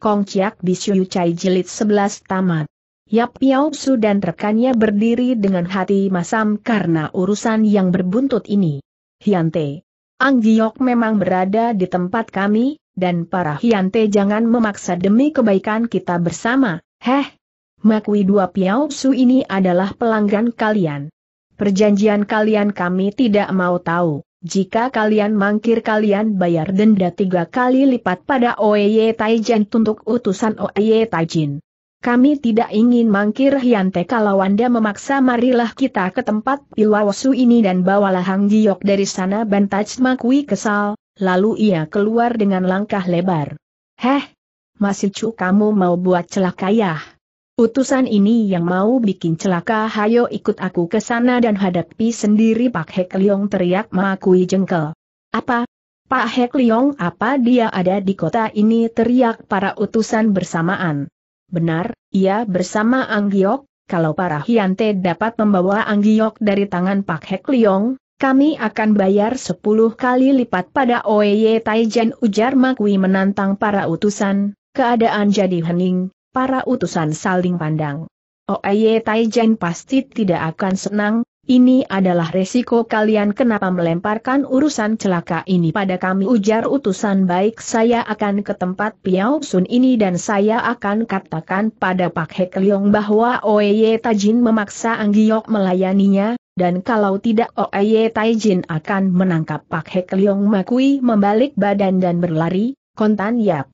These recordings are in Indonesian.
Kong Chiak Bisyu Chai Jilid 11 Tamat. Yap Piao Su dan rekannya berdiri dengan hati masam karena urusan yang berbuntut ini. Hyante. Ang Giok memang berada di tempat kami, dan para Hyante jangan memaksa demi kebaikan kita bersama, heh. Makui dua Piao Su ini adalah pelanggan kalian. Perjanjian kalian kami tidak mau tahu. Jika kalian mangkir kalian bayar denda tiga kali lipat pada Oye Taijin untuk utusan Oye Taijin. Kami tidak ingin mangkir Hyante kalau Anda memaksa marilah kita ke tempat Piwawasu ini dan bawalah Hang Giok dari sana Bantaj Makui kesal, lalu ia keluar dengan langkah lebar. Heh, masih cu kamu mau buat celaka ya? Utusan ini yang mau bikin celaka hayo ikut aku ke sana dan hadapi sendiri Pak Hek Leong teriak mengakui jengkel. Apa? Pak Hek Leong apa dia ada di kota ini teriak para utusan bersamaan. Benar, ia bersama Anggiok, kalau para Hyante dapat membawa Anggiok dari tangan Pak Hek Leong, kami akan bayar 10 kali lipat pada Oeye Taijen ujar Makui menantang para utusan, keadaan jadi hening, para utusan saling pandang. Oeye oh, Taijen pasti tidak akan senang, ini adalah resiko kalian kenapa melemparkan urusan celaka ini pada kami ujar utusan baik saya akan ke tempat Piao Sun ini dan saya akan katakan pada Pak Hek Leong bahwa Oeye oh, Taijin memaksa Anggiok melayaninya, dan kalau tidak Oeye oh, Taijin akan menangkap Pak Hek Leong Makui membalik badan dan berlari, kontan yap.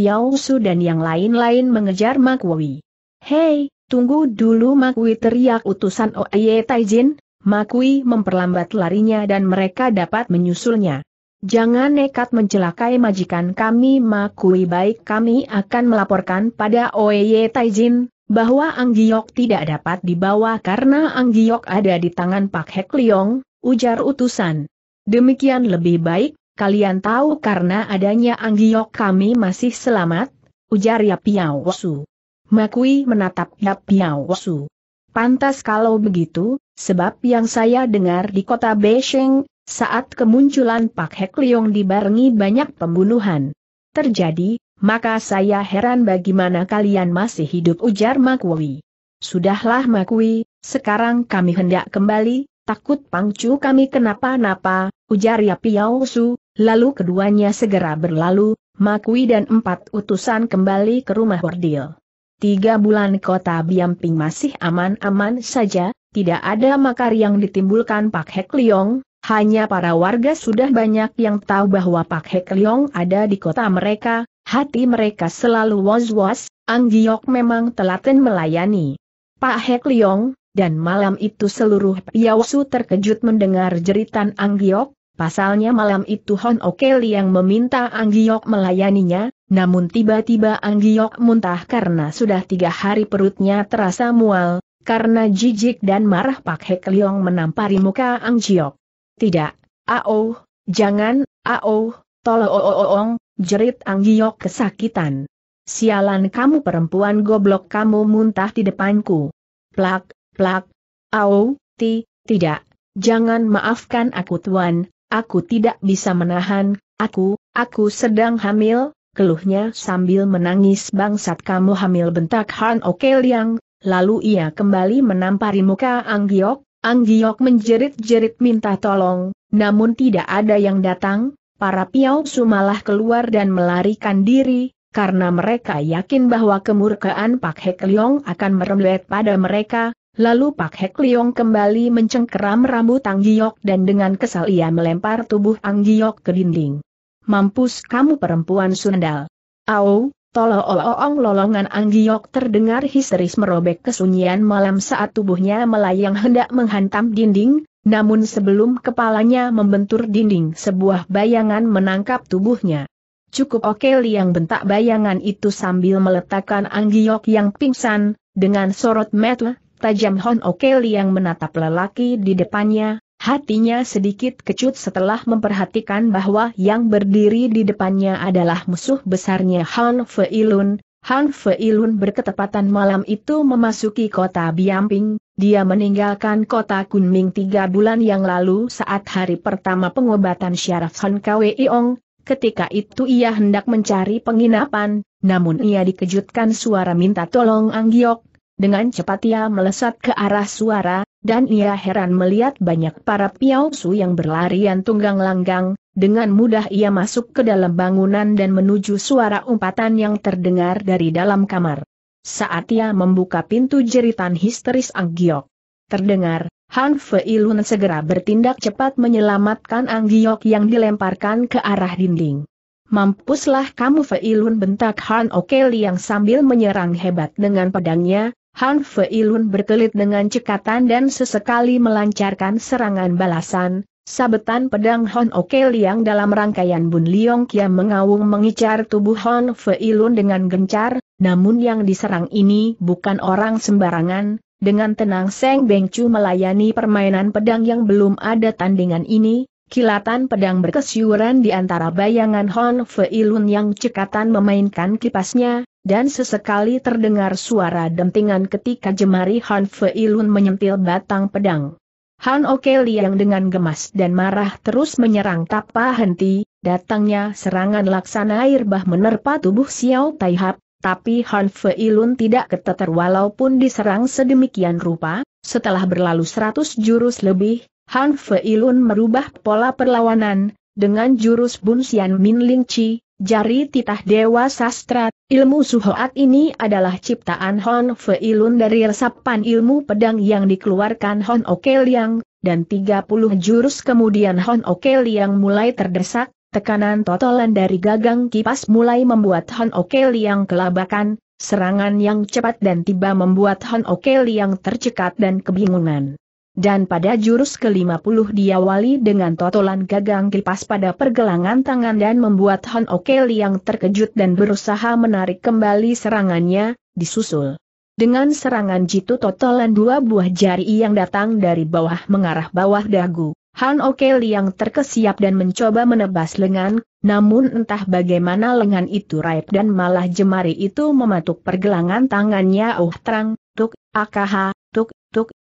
Tiao Su dan yang lain-lain mengejar Makwi. Hei, tunggu dulu Makwi teriak utusan Oye Taijin, Makwi memperlambat larinya dan mereka dapat menyusulnya. Jangan nekat mencelakai majikan kami Makui baik kami akan melaporkan pada Oye Taijin, bahwa Anggiok tidak dapat dibawa karena Anggiok ada di tangan Pak Hek Liong, ujar utusan. Demikian lebih baik, kalian tahu karena adanya Anggiok kami masih selamat, ujar Yap Wusu. Makui menatap Yap Wusu. Pantas kalau begitu, sebab yang saya dengar di kota Beijing, saat kemunculan Pak Hek Leong dibarengi banyak pembunuhan. Terjadi, maka saya heran bagaimana kalian masih hidup ujar Makui. Sudahlah Makui, sekarang kami hendak kembali, takut pangcu kami kenapa-napa, ujar Ya Su, lalu keduanya segera berlalu, Makui dan empat utusan kembali ke rumah bordil. Tiga bulan kota Biamping masih aman-aman saja, tidak ada makar yang ditimbulkan Pak Hek Liong, hanya para warga sudah banyak yang tahu bahwa Pak Hek Liong ada di kota mereka, hati mereka selalu was-was, Ang Giok memang telaten melayani. Pak Hek Liong, dan malam itu seluruh Piausu terkejut mendengar jeritan Ang Giok, Pasalnya malam itu Hon Okeli yang meminta Anggiok melayaninya, namun tiba-tiba Anggiok muntah karena sudah tiga hari perutnya terasa mual, karena jijik dan marah Pak Hek Leong menampari muka Anggiok. Tidak, ao, jangan, ao, tolong, jerit Anggiok kesakitan. Sialan kamu perempuan goblok kamu muntah di depanku. Plak, plak, ao, ti, tidak, jangan maafkan aku tuan, Aku tidak bisa menahan, aku, aku sedang hamil, keluhnya sambil menangis bangsat kamu hamil bentak Han Oke yang, lalu ia kembali menampari muka Ang Giok, Ang Giok menjerit-jerit minta tolong, namun tidak ada yang datang, para su malah keluar dan melarikan diri, karena mereka yakin bahwa kemurkaan Pak Hek Leong akan merembet pada mereka, Lalu Pak Hek Leong kembali mencengkeram rambut Ang Giok dan dengan kesal ia melempar tubuh Ang Giok ke dinding. Mampus kamu perempuan sundal. Au, tolong lolongan Ang Giok terdengar histeris merobek kesunyian malam saat tubuhnya melayang hendak menghantam dinding, namun sebelum kepalanya membentur dinding sebuah bayangan menangkap tubuhnya. Cukup oke Liang bentak bayangan itu sambil meletakkan Ang Giok yang pingsan, dengan sorot mata tajam Hon O'Kelly yang menatap lelaki di depannya, hatinya sedikit kecut setelah memperhatikan bahwa yang berdiri di depannya adalah musuh besarnya Han Feilun. Han Feilun berketepatan malam itu memasuki kota Biamping, dia meninggalkan kota Kunming tiga bulan yang lalu saat hari pertama pengobatan syaraf Han Kweiong, Ketika itu ia hendak mencari penginapan, namun ia dikejutkan suara minta tolong Anggiok, dengan cepat ia melesat ke arah suara, dan ia heran melihat banyak para piausu yang berlarian tunggang langgang, dengan mudah ia masuk ke dalam bangunan dan menuju suara umpatan yang terdengar dari dalam kamar. Saat ia membuka pintu jeritan histeris Anggiok. Terdengar, Han Fei Lun segera bertindak cepat menyelamatkan Anggiok yang dilemparkan ke arah dinding. Mampuslah kamu Feilun bentak Han Okeli yang sambil menyerang hebat dengan pedangnya, Han Feilun berkelit dengan cekatan dan sesekali melancarkan serangan balasan, sabetan pedang Hon Oke Liang dalam rangkaian Bun Liong kia mengawung mengicar tubuh Hon Feilun dengan gencar, namun yang diserang ini bukan orang sembarangan, dengan tenang Seng Beng Chu melayani permainan pedang yang belum ada tandingan ini, Kilatan pedang berkesiuran di antara bayangan Hon Feilun yang cekatan memainkan kipasnya, dan sesekali terdengar suara dentingan ketika jemari Han Fei Lun menyentil batang pedang. Han Oke Liang dengan gemas dan marah terus menyerang tanpa henti, datangnya serangan laksana air bah menerpa tubuh Xiao Taihap, tapi Han Fei Lun tidak keteter walaupun diserang sedemikian rupa, setelah berlalu seratus jurus lebih, Han Fei Lun merubah pola perlawanan, dengan jurus Bun Xian Min Ling Chi, Jari titah Dewa Sastra, ilmu Suhoat ini adalah ciptaan Hon Feilun dari resapan ilmu pedang yang dikeluarkan Hon Okeliang, dan 30 jurus kemudian Hon Okeliang mulai terdesak, tekanan totolan dari gagang kipas mulai membuat Hon Okeliang kelabakan, serangan yang cepat dan tiba membuat Hon Okeliang tercekat dan kebingungan dan pada jurus ke-50 diawali dengan totolan gagang kipas pada pergelangan tangan dan membuat Han Okel yang terkejut dan berusaha menarik kembali serangannya, disusul. Dengan serangan jitu totolan dua buah jari yang datang dari bawah mengarah bawah dagu, Han Okel yang terkesiap dan mencoba menebas lengan, namun entah bagaimana lengan itu raib dan malah jemari itu mematuk pergelangan tangannya Uh terang, tuk, akaha, tuk,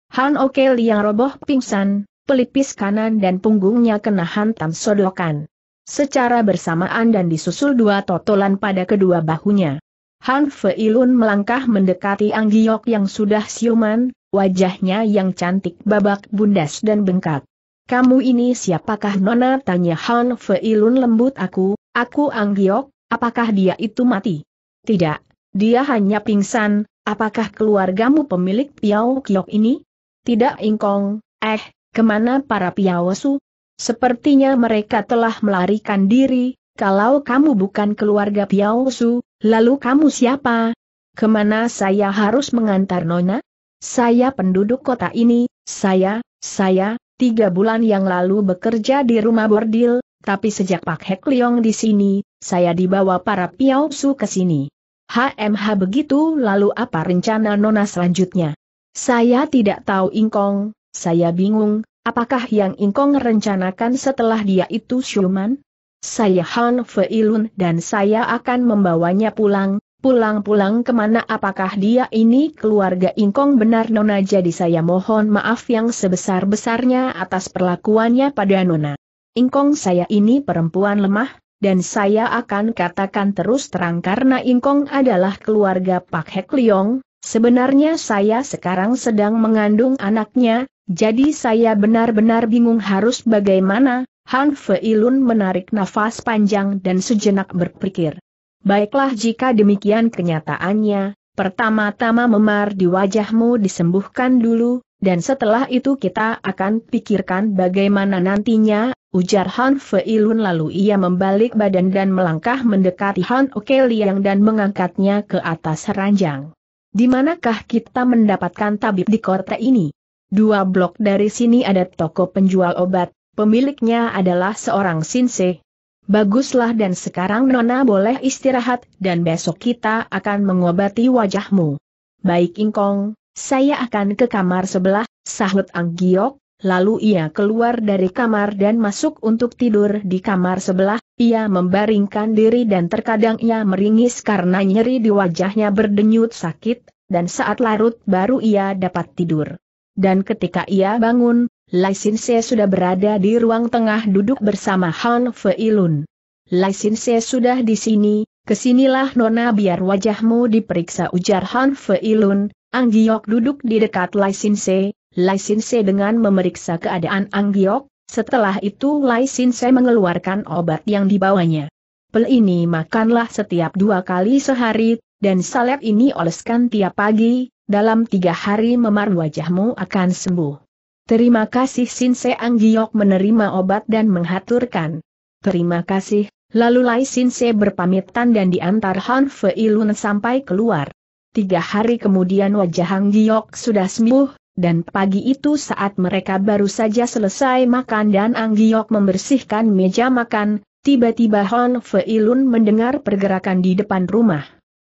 Han Oke yang roboh pingsan, pelipis kanan dan punggungnya kena hantam sodokan. Secara bersamaan dan disusul dua totolan pada kedua bahunya. Han Feilun melangkah mendekati Anggiok yang sudah siuman, wajahnya yang cantik babak bundas dan bengkak. Kamu ini siapakah Nona? Tanya Han Feilun lembut aku, aku Anggiok, apakah dia itu mati? Tidak, dia hanya pingsan, apakah keluargamu pemilik Piao Kiok ini? Tidak ingkong, eh, kemana para piawasu? Sepertinya mereka telah melarikan diri, kalau kamu bukan keluarga piawasu, lalu kamu siapa? Kemana saya harus mengantar Nona? Saya penduduk kota ini, saya, saya, tiga bulan yang lalu bekerja di rumah bordil, tapi sejak Pak Hek Leong di sini, saya dibawa para piausu ke sini. HMH begitu lalu apa rencana Nona selanjutnya? Saya tidak tahu Ingkong, saya bingung, apakah yang Ingkong rencanakan setelah dia itu Shuman? Saya Han Feilun dan saya akan membawanya pulang, pulang-pulang kemana apakah dia ini keluarga Ingkong benar Nona jadi saya mohon maaf yang sebesar-besarnya atas perlakuannya pada Nona. Ingkong saya ini perempuan lemah, dan saya akan katakan terus terang karena Ingkong adalah keluarga Pak Hek Liong, Sebenarnya saya sekarang sedang mengandung anaknya, jadi saya benar-benar bingung harus bagaimana, Han Feilun menarik nafas panjang dan sejenak berpikir. Baiklah jika demikian kenyataannya, pertama-tama memar di wajahmu disembuhkan dulu, dan setelah itu kita akan pikirkan bagaimana nantinya, ujar Han Feilun lalu ia membalik badan dan melangkah mendekati Han Okeliang dan mengangkatnya ke atas ranjang. Di manakah kita mendapatkan tabib di kota ini? Dua blok dari sini ada toko penjual obat, pemiliknya adalah seorang sinse. Baguslah dan sekarang Nona boleh istirahat dan besok kita akan mengobati wajahmu. Baik Ingkong, saya akan ke kamar sebelah, sahut Ang Giok. lalu ia keluar dari kamar dan masuk untuk tidur di kamar sebelah, ia membaringkan diri dan terkadang ia meringis karena nyeri di wajahnya berdenyut sakit, dan saat larut baru ia dapat tidur. Dan ketika ia bangun, Lai Sin Se sudah berada di ruang tengah duduk bersama Han Fei Lun. Lai Sin Se sudah di sini, kesinilah nona biar wajahmu diperiksa ujar Han Fei Lun. Ang Giok duduk di dekat Lai Sin Se, Lai Sin Se dengan memeriksa keadaan Ang Giok, setelah itu Lai Sin Se mengeluarkan obat yang dibawanya. Pel ini makanlah setiap dua kali sehari, dan salep ini oleskan tiap pagi, dalam tiga hari memar wajahmu akan sembuh. Terima kasih Sin Se Anggiok menerima obat dan menghaturkan. Terima kasih, lalu Lai Sin Se berpamitan dan diantar Han Feilun sampai keluar. Tiga hari kemudian wajah Anggiok sudah sembuh, dan pagi itu saat mereka baru saja selesai makan dan Anggiok membersihkan meja makan, tiba-tiba Hon Feilun mendengar pergerakan di depan rumah.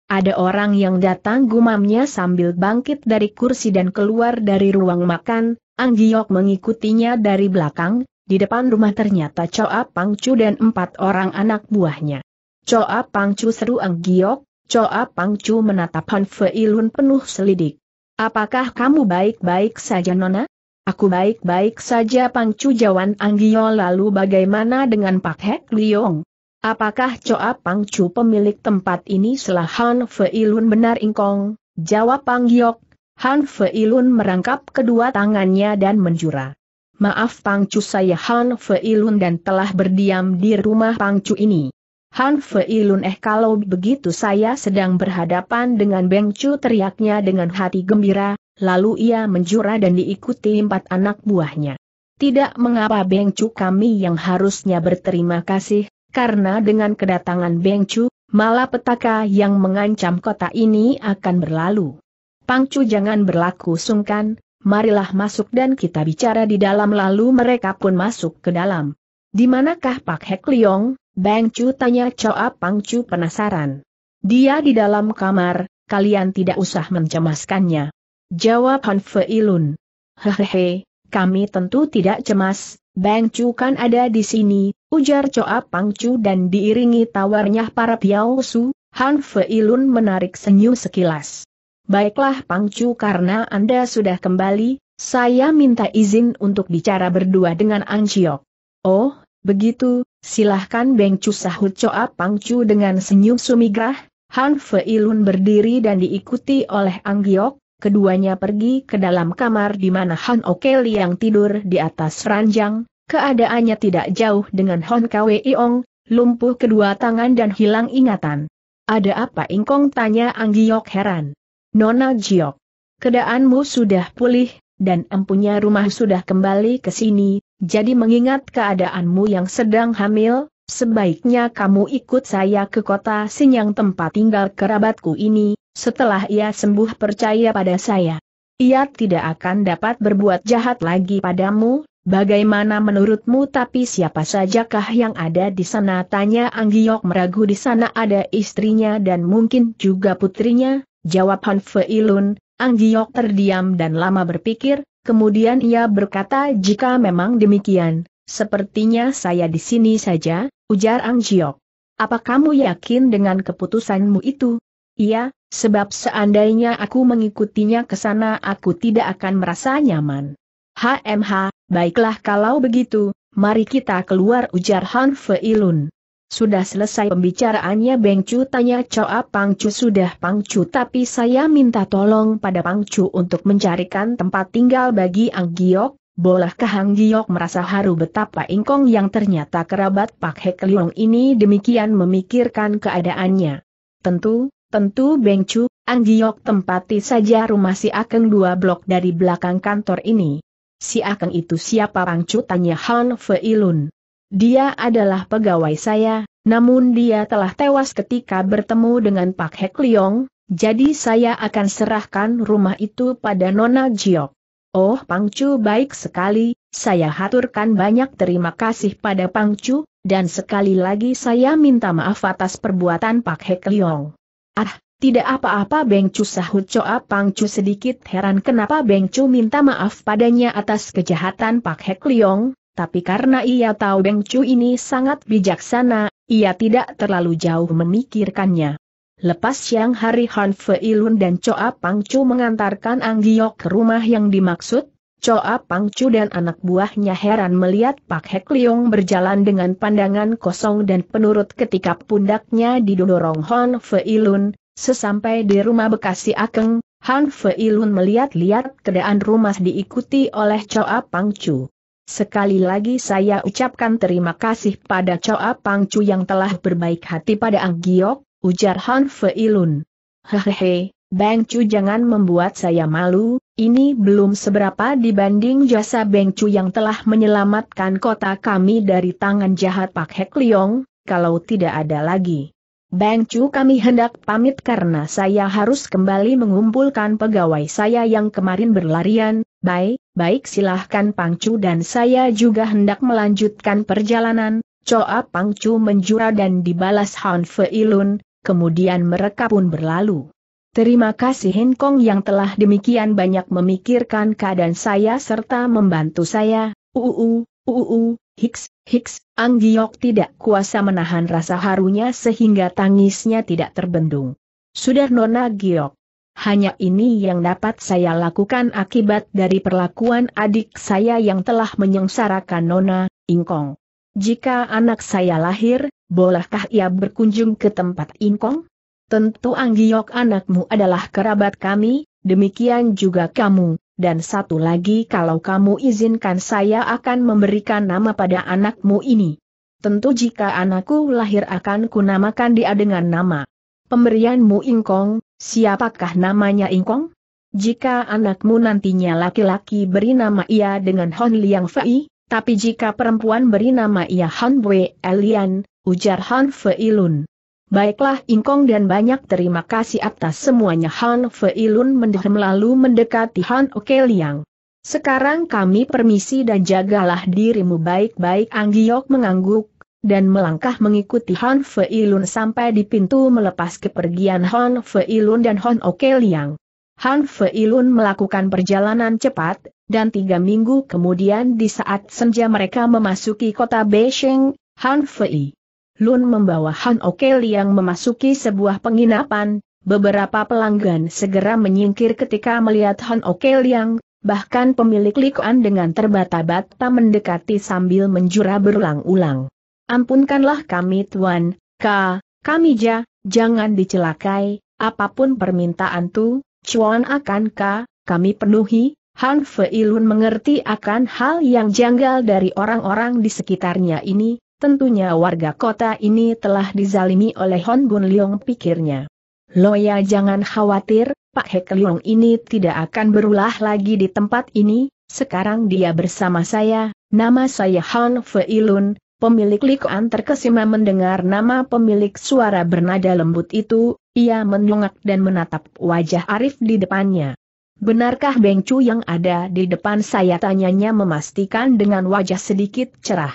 Ada orang yang datang gumamnya sambil bangkit dari kursi dan keluar dari ruang makan, Anggiok mengikutinya dari belakang, di depan rumah ternyata Choa Pangcu dan empat orang anak buahnya. Choa Pangcu seru Anggiok, Choa Pangcu menatap Hon Feilun penuh selidik. Apakah kamu baik-baik saja Nona? Aku baik-baik saja Pangcu Jawan Anggio lalu bagaimana dengan Pak Hek Liong? Apakah Coa Pangcu pemilik tempat ini selah Han Feilun benar ingkong? Jawab Giok, Han Feilun merangkap kedua tangannya dan menjura. Maaf Pangcu saya Han Feilun dan telah berdiam di rumah Pangcu ini. Han Fei Lun eh kalau begitu saya sedang berhadapan dengan Beng Chu teriaknya dengan hati gembira, lalu ia menjura dan diikuti empat anak buahnya. Tidak mengapa Beng Chu kami yang harusnya berterima kasih, karena dengan kedatangan Beng Chu, petaka yang mengancam kota ini akan berlalu. Pang Chu jangan berlaku sungkan, marilah masuk dan kita bicara di dalam lalu mereka pun masuk ke dalam. Di manakah Pak Hek Liong? Bang Chu tanya Choa Pang Chu penasaran. Dia di dalam kamar, kalian tidak usah mencemaskannya. Jawab Han Fe Ilun. Hehehe, kami tentu tidak cemas, Bang Chu kan ada di sini, ujar Choa Pang Chu dan diiringi tawarnya para Piao Su, Han Fe Ilun menarik senyum sekilas. Baiklah Pang Chu karena Anda sudah kembali, saya minta izin untuk bicara berdua dengan Ang Chiok. Oh, Begitu, silahkan Beng Cu sahut Coa Pang Cu dengan senyum sumigrah, Han Fei Lun berdiri dan diikuti oleh Ang Giok, keduanya pergi ke dalam kamar di mana Han Oke yang tidur di atas ranjang, keadaannya tidak jauh dengan Hon Kwe Iong, lumpuh kedua tangan dan hilang ingatan. Ada apa ingkong tanya Ang Giok heran. Nona Giok, keadaanmu sudah pulih, dan empunya rumah sudah kembali ke sini, jadi mengingat keadaanmu yang sedang hamil, sebaiknya kamu ikut saya ke kota Sinyang tempat tinggal kerabatku ini, setelah ia sembuh percaya pada saya. Ia tidak akan dapat berbuat jahat lagi padamu, bagaimana menurutmu tapi siapa sajakah yang ada di sana tanya Anggiok meragu di sana ada istrinya dan mungkin juga putrinya, jawab Han Feilun, Anggiok terdiam dan lama berpikir, Kemudian ia berkata jika memang demikian, sepertinya saya di sini saja, ujar Ang Jiok. Apa kamu yakin dengan keputusanmu itu? Iya, sebab seandainya aku mengikutinya ke sana aku tidak akan merasa nyaman. HMH, baiklah kalau begitu, mari kita keluar ujar Han Feilun. Sudah selesai pembicaraannya Beng Chu tanya Choa Pang Chu sudah Pang Chu, tapi saya minta tolong pada Pang Chu untuk mencarikan tempat tinggal bagi Ang Giok, bolehkah Ang Giok merasa haru betapa ingkong yang ternyata kerabat Pak Hek Leong ini demikian memikirkan keadaannya. Tentu, tentu Beng Chu, Ang Giok tempati saja rumah si Akeng dua blok dari belakang kantor ini. Si Akeng itu siapa Pang Chu tanya Han Feilun. Dia adalah pegawai saya, namun dia telah tewas ketika bertemu dengan Pak Hek Leong, jadi saya akan serahkan rumah itu pada Nona Jiok. Oh Pangcu baik sekali, saya haturkan banyak terima kasih pada Pangcu, dan sekali lagi saya minta maaf atas perbuatan Pak Hek Leong. Ah, tidak apa-apa Bengcu sahut Coa Pangcu sedikit heran kenapa Bengcu minta maaf padanya atas kejahatan Pak Hek Leong, tapi karena ia tahu Beng Chu ini sangat bijaksana, ia tidak terlalu jauh memikirkannya. Lepas siang hari Han Fei Ilun dan Choa Pang Chu mengantarkan Ang Giok ke rumah yang dimaksud, Choa Pang Chu dan anak buahnya heran melihat Pak Hek Leong berjalan dengan pandangan kosong dan penurut ketika pundaknya didorong Han Fei Ilun, sesampai di rumah Bekasi Akeng, Han Fei Ilun melihat-lihat keadaan rumah diikuti oleh Choa Pang Chu. Sekali lagi saya ucapkan terima kasih pada Choa Pangcu yang telah berbaik hati pada Ang Giok, ujar Han Feilun. Hehehe, Bang Chu jangan membuat saya malu, ini belum seberapa dibanding jasa Bang Chu yang telah menyelamatkan kota kami dari tangan jahat Pak Hek Leong, kalau tidak ada lagi. Bang Chu kami hendak pamit karena saya harus kembali mengumpulkan pegawai saya yang kemarin berlarian, Baik, baik silahkan Pangcu dan saya juga hendak melanjutkan perjalanan, Coa Pangcu menjura dan dibalas Han Feilun, kemudian mereka pun berlalu. Terima kasih Hengkong yang telah demikian banyak memikirkan keadaan saya serta membantu saya, uu, uu, hiks. hiks, Anggiok tidak kuasa menahan rasa harunya sehingga tangisnya tidak terbendung. Sudah Nona Giok hanya ini yang dapat saya lakukan akibat dari perlakuan adik saya yang telah menyengsarakan Nona, Ingkong. Jika anak saya lahir, bolehkah ia berkunjung ke tempat Ingkong? Tentu Anggiok anakmu adalah kerabat kami, demikian juga kamu, dan satu lagi kalau kamu izinkan saya akan memberikan nama pada anakmu ini. Tentu jika anakku lahir akan kunamakan dia dengan nama. Pemberianmu ingkong, Siapakah namanya Ingkong? Jika anakmu nantinya laki-laki beri nama ia dengan Hon Liang Fei, tapi jika perempuan beri nama ia Hon Wei Elian, ujar Hon Fei Lun. Baiklah Ingkong dan banyak terima kasih atas semuanya Han Fei Lun mendehem lalu mendekati Han Oke Liang. Sekarang kami permisi dan jagalah dirimu baik-baik Anggiok mengangguk, dan melangkah mengikuti Han Fei Lun sampai di pintu melepas kepergian Han Fei Lun dan Han Oke Liang. Han Fei Lun melakukan perjalanan cepat, dan tiga minggu kemudian di saat senja mereka memasuki kota Beijing, Han Fei Lun membawa Han Oke Liang memasuki sebuah penginapan, beberapa pelanggan segera menyingkir ketika melihat Han Oke Liang, bahkan pemilik likuan dengan terbata-bata mendekati sambil menjura berulang-ulang. Ampunkanlah kami Tuan, Ka, kami ja, jangan dicelakai, apapun permintaan tu, cuan akan Ka, kami penuhi, Han Feilun mengerti akan hal yang janggal dari orang-orang di sekitarnya ini, tentunya warga kota ini telah dizalimi oleh Hon Gun Leong pikirnya. Loya jangan khawatir, Pak Hek Leong ini tidak akan berulah lagi di tempat ini, sekarang dia bersama saya, nama saya Han Feilun, Pemilik likuan terkesima mendengar nama pemilik suara bernada lembut itu, ia menyungak dan menatap wajah Arif di depannya. Benarkah Bengcu yang ada di depan saya tanyanya memastikan dengan wajah sedikit cerah.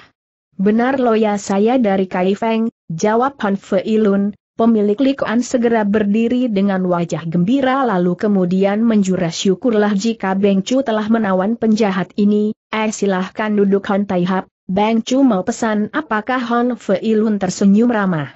Benar loya saya dari Kaifeng, jawab Han Feilun, pemilik likuan segera berdiri dengan wajah gembira lalu kemudian menjura syukurlah jika Bengcu telah menawan penjahat ini, eh silahkan duduk Han Taihap, Bang Chu mau pesan apakah Hon Fei Lun tersenyum ramah.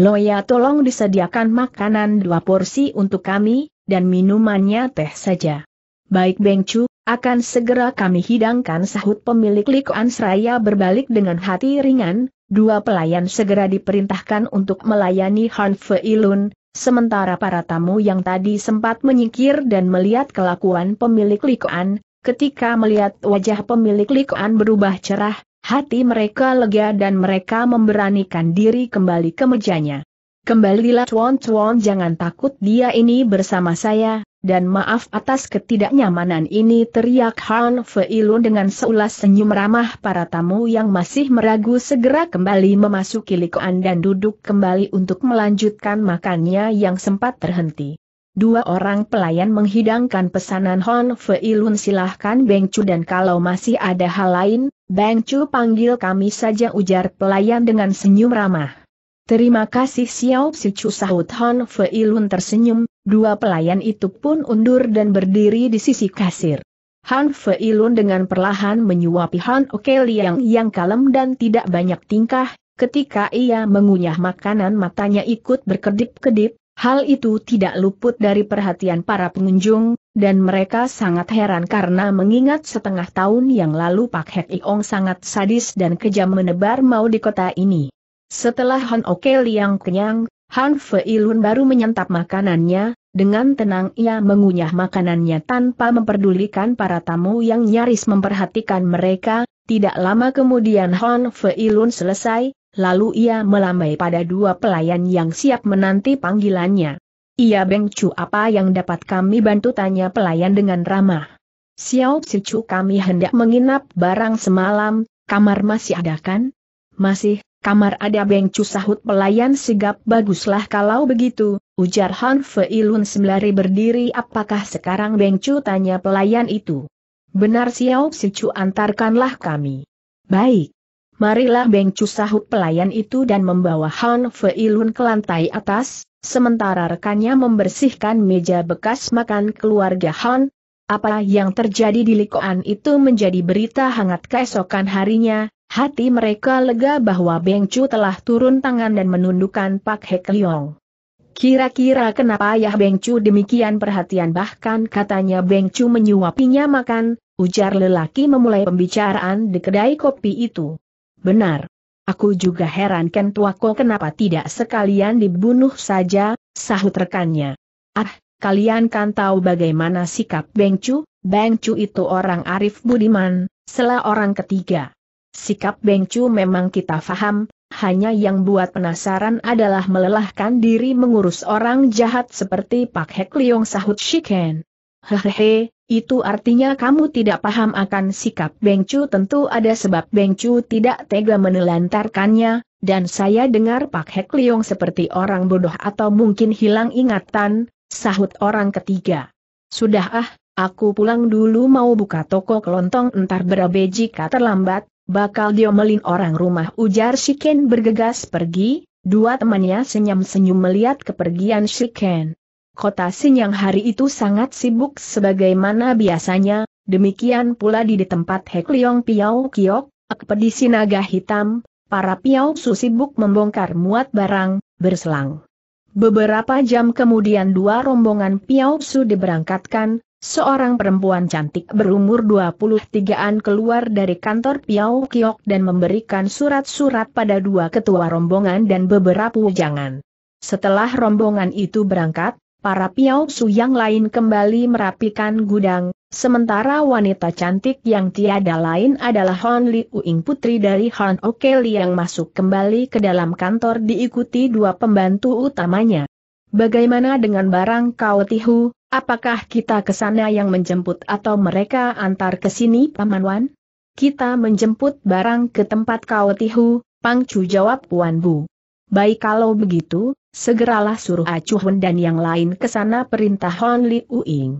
Loya tolong disediakan makanan dua porsi untuk kami, dan minumannya teh saja. Baik Bang Chu, akan segera kami hidangkan sahut pemilik Likuan Seraya berbalik dengan hati ringan, dua pelayan segera diperintahkan untuk melayani Hon Fei Lun, sementara para tamu yang tadi sempat menyingkir dan melihat kelakuan pemilik Likuan, ketika melihat wajah pemilik Likuan berubah cerah, Hati mereka lega dan mereka memberanikan diri kembali ke mejanya. Kembalilah Tuan Tuan jangan takut dia ini bersama saya, dan maaf atas ketidaknyamanan ini teriak Han Feilun dengan seulas senyum ramah para tamu yang masih meragu segera kembali memasuki likoan dan duduk kembali untuk melanjutkan makannya yang sempat terhenti. Dua orang pelayan menghidangkan pesanan Hon Feilun. silahkan Beng Chu dan kalau masih ada hal lain, Beng Chu panggil kami saja ujar pelayan dengan senyum ramah. Terima kasih Xiao Si Chu sahut Hon Feilun tersenyum, dua pelayan itu pun undur dan berdiri di sisi kasir. Han Feilun dengan perlahan menyuapi Han Oke Liang yang kalem dan tidak banyak tingkah, ketika ia mengunyah makanan matanya ikut berkedip-kedip, Hal itu tidak luput dari perhatian para pengunjung, dan mereka sangat heran karena mengingat setengah tahun yang lalu Pak Hek Iong sangat sadis dan kejam menebar mau di kota ini. Setelah Han Oke Liang kenyang, Han Fei Lun baru menyantap makanannya, dengan tenang ia mengunyah makanannya tanpa memperdulikan para tamu yang nyaris memperhatikan mereka, tidak lama kemudian Han Fei Lun selesai, lalu ia melambai pada dua pelayan yang siap menanti panggilannya. Ia bengcu apa yang dapat kami bantu tanya pelayan dengan ramah. Xiao Sicu kami hendak menginap barang semalam, kamar masih ada kan? Masih, kamar ada bengcu sahut pelayan sigap baguslah kalau begitu, ujar Han Feilun Lun sembari berdiri apakah sekarang bengcu tanya pelayan itu. Benar Xiao Sicu antarkanlah kami. Baik. Marilah Beng Bengcu sahut pelayan itu dan membawa Han Fei Lun ke lantai atas, sementara rekannya membersihkan meja bekas makan keluarga Han. Apa yang terjadi di Likoan itu menjadi berita hangat keesokan harinya, hati mereka lega bahwa Beng Bengcu telah turun tangan dan menundukkan Pak Hek Leong. Kira-kira kenapa ya Beng Bengcu demikian perhatian bahkan katanya Beng Bengcu menyuapinya makan, ujar lelaki memulai pembicaraan di kedai kopi itu. Benar. Aku juga heran Ken Tuako kenapa tidak sekalian dibunuh saja, sahut rekannya. Ah, kalian kan tahu bagaimana sikap Beng Chu, itu orang arif budiman, selah orang ketiga. Sikap Beng memang kita faham, hanya yang buat penasaran adalah melelahkan diri mengurus orang jahat seperti Pak Hek Liong sahut Shiken. Hehehe, itu artinya kamu tidak paham akan sikap Chu tentu ada sebab Chu tidak tega menelantarkannya, dan saya dengar Pak Hek Leong seperti orang bodoh atau mungkin hilang ingatan, sahut orang ketiga. Sudah ah, aku pulang dulu mau buka toko kelontong entar berabe jika terlambat, bakal diomelin orang rumah ujar Shiken bergegas pergi, dua temannya senyum-senyum melihat kepergian Shiken kota Sinyang hari itu sangat sibuk sebagaimana biasanya, demikian pula di, di tempat Hekliong Piao Kiok, ekpedisi naga hitam, para Piau Su sibuk membongkar muat barang, berselang. Beberapa jam kemudian dua rombongan Piau Su diberangkatkan, seorang perempuan cantik berumur 23-an keluar dari kantor Piau Kiok dan memberikan surat-surat pada dua ketua rombongan dan beberapa ujangan. Setelah rombongan itu berangkat, Para Piao Su yang lain kembali merapikan gudang, sementara wanita cantik yang tiada lain adalah Hon Li Uing putri dari Hon O'Kelly yang masuk kembali ke dalam kantor diikuti dua pembantu utamanya. Bagaimana dengan barang kau tihu, apakah kita ke sana yang menjemput atau mereka antar ke sini Paman Wan? Kita menjemput barang ke tempat kau tihu, Pang Chu jawab Wan Bu. Baik kalau begitu, segeralah suruh Acuhun dan yang lain ke sana perintah Hon Uing. Uing.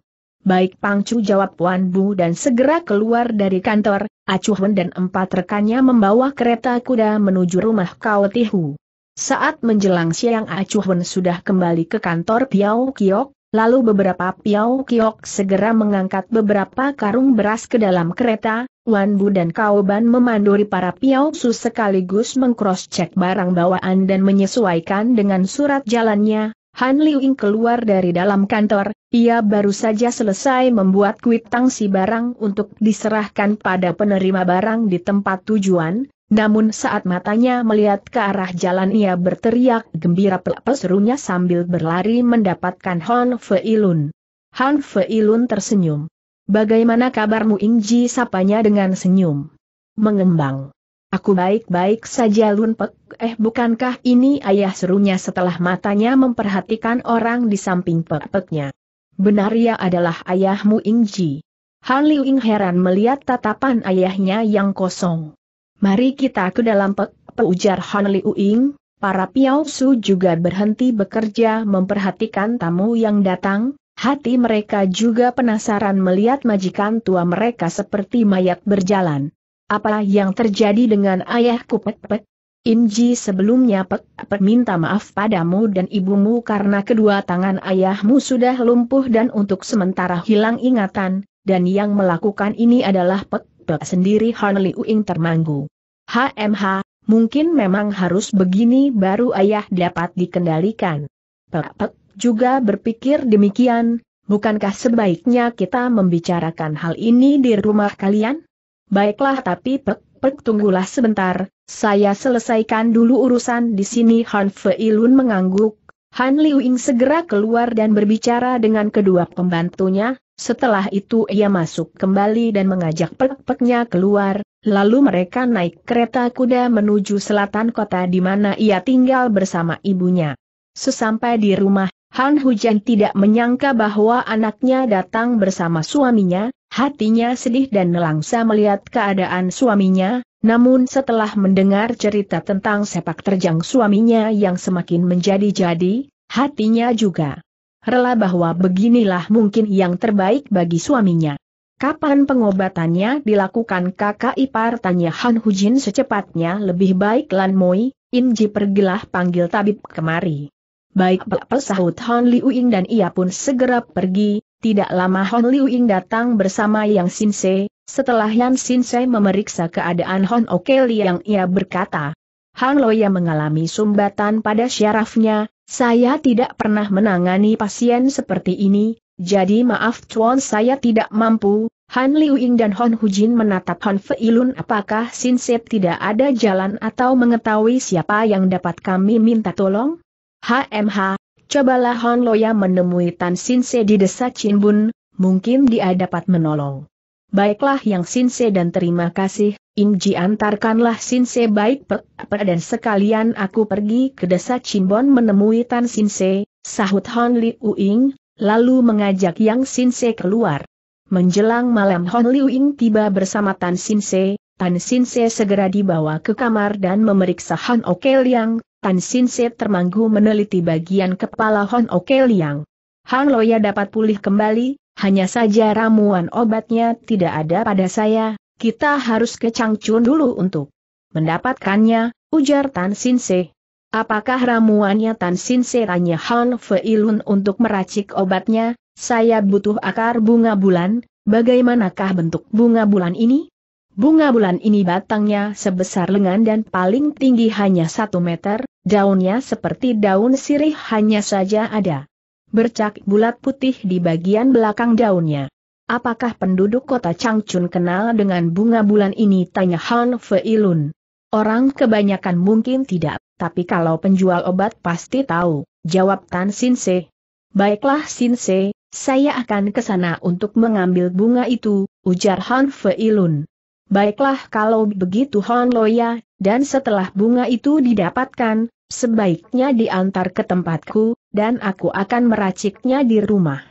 Baik Pangcu jawab Wan Bu dan segera keluar dari kantor, Acuhun dan empat rekannya membawa kereta kuda menuju rumah Ti Tihu. Saat menjelang siang Acuhun sudah kembali ke kantor Piao Kiok, Lalu beberapa Piao Kiok segera mengangkat beberapa karung beras ke dalam kereta, Wan Bu dan ban memanduri para Piao Su sekaligus mengcross-check barang bawaan dan menyesuaikan dengan surat jalannya. Han Liuying keluar dari dalam kantor, ia baru saja selesai membuat kwitansi barang untuk diserahkan pada penerima barang di tempat tujuan, namun saat matanya melihat ke arah jalan ia berteriak gembira serunya sambil berlari mendapatkan Han Feilun. Han Feilun tersenyum. Bagaimana kabarmu Ingji sapanya dengan senyum. Mengembang. Aku baik-baik saja Lunpek, eh bukankah ini ayah serunya setelah matanya memperhatikan orang di samping pepeknya. Benar ia adalah ayahmu Ingji. Han Liu Ing heran melihat tatapan ayahnya yang kosong. Mari kita ke dalam pe. peujar Han Li Ying, para Piao Su juga berhenti bekerja memperhatikan tamu yang datang, hati mereka juga penasaran melihat majikan tua mereka seperti mayat berjalan. Apa yang terjadi dengan ayahku Pek Pek? Inji sebelumnya Pek Pek minta maaf padamu dan ibumu karena kedua tangan ayahmu sudah lumpuh dan untuk sementara hilang ingatan, dan yang melakukan ini adalah Pek Pek sendiri Han Li Uing termanggu. HMH, mungkin memang harus begini baru ayah dapat dikendalikan. Pek Pek juga berpikir demikian, bukankah sebaiknya kita membicarakan hal ini di rumah kalian? Baiklah tapi Pek Pek tunggulah sebentar, saya selesaikan dulu urusan di sini Han Fei Lun mengangguk, Han Liu Ying segera keluar dan berbicara dengan kedua pembantunya, setelah itu ia masuk kembali dan mengajak pek-peknya keluar, lalu mereka naik kereta kuda menuju selatan kota di mana ia tinggal bersama ibunya. Sesampai di rumah, Han Hujan tidak menyangka bahwa anaknya datang bersama suaminya, hatinya sedih dan nelangsa melihat keadaan suaminya, namun setelah mendengar cerita tentang sepak terjang suaminya yang semakin menjadi-jadi, hatinya juga rela bahwa beginilah mungkin yang terbaik bagi suaminya. Kapan pengobatannya dilakukan kakak ipar tanya Han Hujin secepatnya lebih baik Lan Moi, Inji pergilah panggil tabib kemari. Baik Pak Han Han Ying dan ia pun segera pergi, tidak lama Han Liu Ying datang bersama Yang Sinse, setelah Yang Sinse memeriksa keadaan Han Okeli yang ia berkata, Han Loya mengalami sumbatan pada syarafnya, saya tidak pernah menangani pasien seperti ini, jadi maaf Tuan saya tidak mampu, Han Liu Ying dan Hon Hujin menatap Hon Feilun apakah Sin Se tidak ada jalan atau mengetahui siapa yang dapat kami minta tolong? HMH, cobalah Hon Loya menemui Tan Sin Se di desa Bun. mungkin dia dapat menolong. Baiklah yang Sin Se dan terima kasih, Ji antarkanlah Sinse baik pe, dan sekalian aku pergi ke desa Cimbon menemui Tan Sinse, sahut Hon Li Uing, lalu mengajak Yang Sinse keluar. Menjelang malam Hon Liu Uing tiba bersama Tan Sinse, Tan Sinse segera dibawa ke kamar dan memeriksa Hon Oke Liang, Tan Sinse termanggu meneliti bagian kepala Hon Oke Liang. Han Loya dapat pulih kembali, hanya saja ramuan obatnya tidak ada pada saya, kita harus ke Changchun dulu untuk mendapatkannya, ujar Tan Sinse. Apakah ramuannya Tan Sinse tanya Han Feilun untuk meracik obatnya, saya butuh akar bunga bulan, bagaimanakah bentuk bunga bulan ini? Bunga bulan ini batangnya sebesar lengan dan paling tinggi hanya satu meter, daunnya seperti daun sirih hanya saja ada bercak bulat putih di bagian belakang daunnya. Apakah penduduk kota Changchun kenal dengan bunga bulan ini? Tanya Han Feilun. Orang kebanyakan mungkin tidak, tapi kalau penjual obat pasti tahu, jawab Tan Sinse. Baiklah Sinse, saya akan ke sana untuk mengambil bunga itu, ujar Han Feilun. Baiklah kalau begitu Han Loya, dan setelah bunga itu didapatkan, sebaiknya diantar ke tempatku, dan aku akan meraciknya di rumah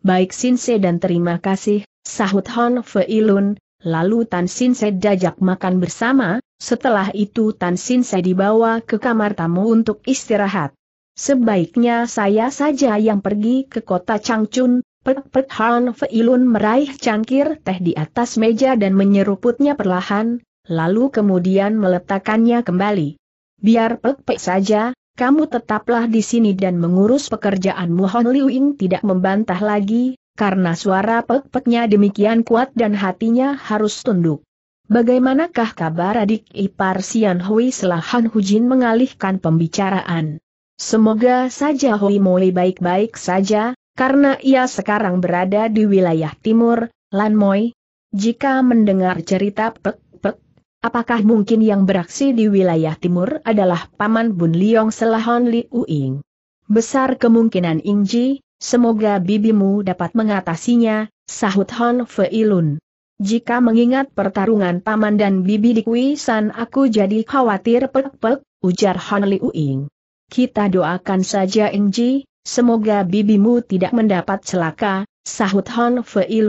baik Sinse dan terima kasih, sahut Hon Feilun, lalu Tan Sinse dajak makan bersama, setelah itu Tan Sinse dibawa ke kamar tamu untuk istirahat. Sebaiknya saya saja yang pergi ke kota Changchun, Pek-pek Han Feilun meraih cangkir teh di atas meja dan menyeruputnya perlahan, lalu kemudian meletakkannya kembali. Biar pek-pek saja, kamu tetaplah di sini dan mengurus pekerjaanmu Hon Liu Ying tidak membantah lagi, karena suara pek-peknya demikian kuat dan hatinya harus tunduk. Bagaimanakah kabar adik ipar Sian Hui setelah Han Hujin mengalihkan pembicaraan? Semoga saja Hui Moi baik-baik saja, karena ia sekarang berada di wilayah timur, Lan Moi. Jika mendengar cerita Pek Apakah mungkin yang beraksi di wilayah timur adalah Paman Bun Liong Selahon Li Uing? Besar kemungkinan Ingji, semoga bibimu dapat mengatasinya, sahut Hon Feilun. Jika mengingat pertarungan Paman dan Bibi di Kui San aku jadi khawatir pek-pek, ujar Hon Li Uing. Kita doakan saja Ingji, semoga bibimu tidak mendapat celaka, sahut Hon Feilun.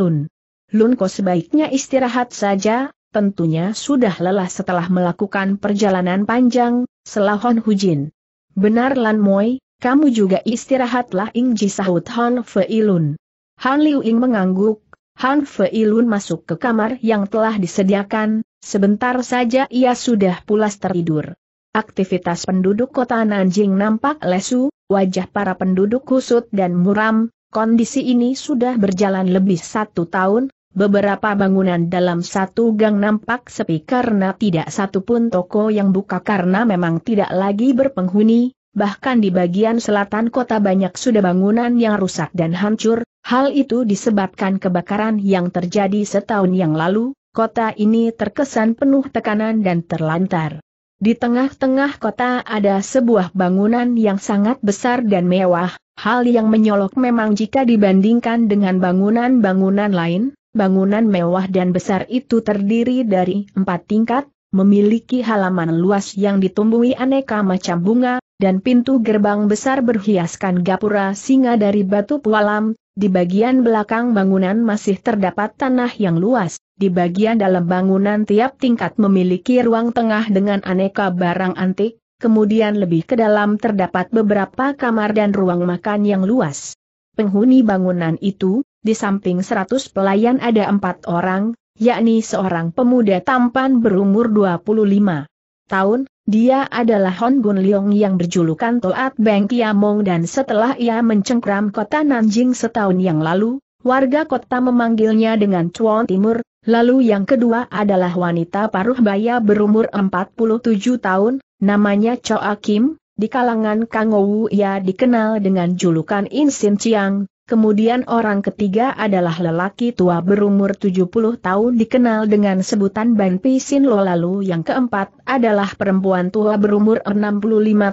Lun. Lunko sebaiknya istirahat saja, tentunya sudah lelah setelah melakukan perjalanan panjang, selahon hujin. Benar Lan Moi, kamu juga istirahatlah Ingji sahut Han Lun. Han Liu Ying mengangguk, Han Fei Lun masuk ke kamar yang telah disediakan, sebentar saja ia sudah pulas tertidur. Aktivitas penduduk kota Nanjing nampak lesu, wajah para penduduk kusut dan muram, kondisi ini sudah berjalan lebih satu tahun, Beberapa bangunan dalam satu gang nampak sepi karena tidak satu pun toko yang buka karena memang tidak lagi berpenghuni, bahkan di bagian selatan kota banyak sudah bangunan yang rusak dan hancur, hal itu disebabkan kebakaran yang terjadi setahun yang lalu, kota ini terkesan penuh tekanan dan terlantar. Di tengah-tengah kota ada sebuah bangunan yang sangat besar dan mewah, hal yang menyolok memang jika dibandingkan dengan bangunan-bangunan lain, Bangunan mewah dan besar itu terdiri dari empat tingkat, memiliki halaman luas yang ditumbuhi aneka macam bunga, dan pintu gerbang besar berhiaskan gapura singa dari batu pualam, di bagian belakang bangunan masih terdapat tanah yang luas, di bagian dalam bangunan tiap tingkat memiliki ruang tengah dengan aneka barang antik, kemudian lebih ke dalam terdapat beberapa kamar dan ruang makan yang luas. Penghuni bangunan itu, di samping 100 pelayan ada empat orang, yakni seorang pemuda tampan berumur 25 tahun, dia adalah Hon Gun Leong yang berjulukan Toat Beng Kiamong dan setelah ia mencengkram kota Nanjing setahun yang lalu, warga kota memanggilnya dengan Chuan Timur, lalu yang kedua adalah wanita paruh baya berumur 47 tahun, namanya Choa Kim, di kalangan Kang ia dikenal dengan julukan Insin Chiang, Kemudian orang ketiga adalah lelaki tua berumur 70 tahun dikenal dengan sebutan Ban Pisin Lo lalu yang keempat adalah perempuan tua berumur 65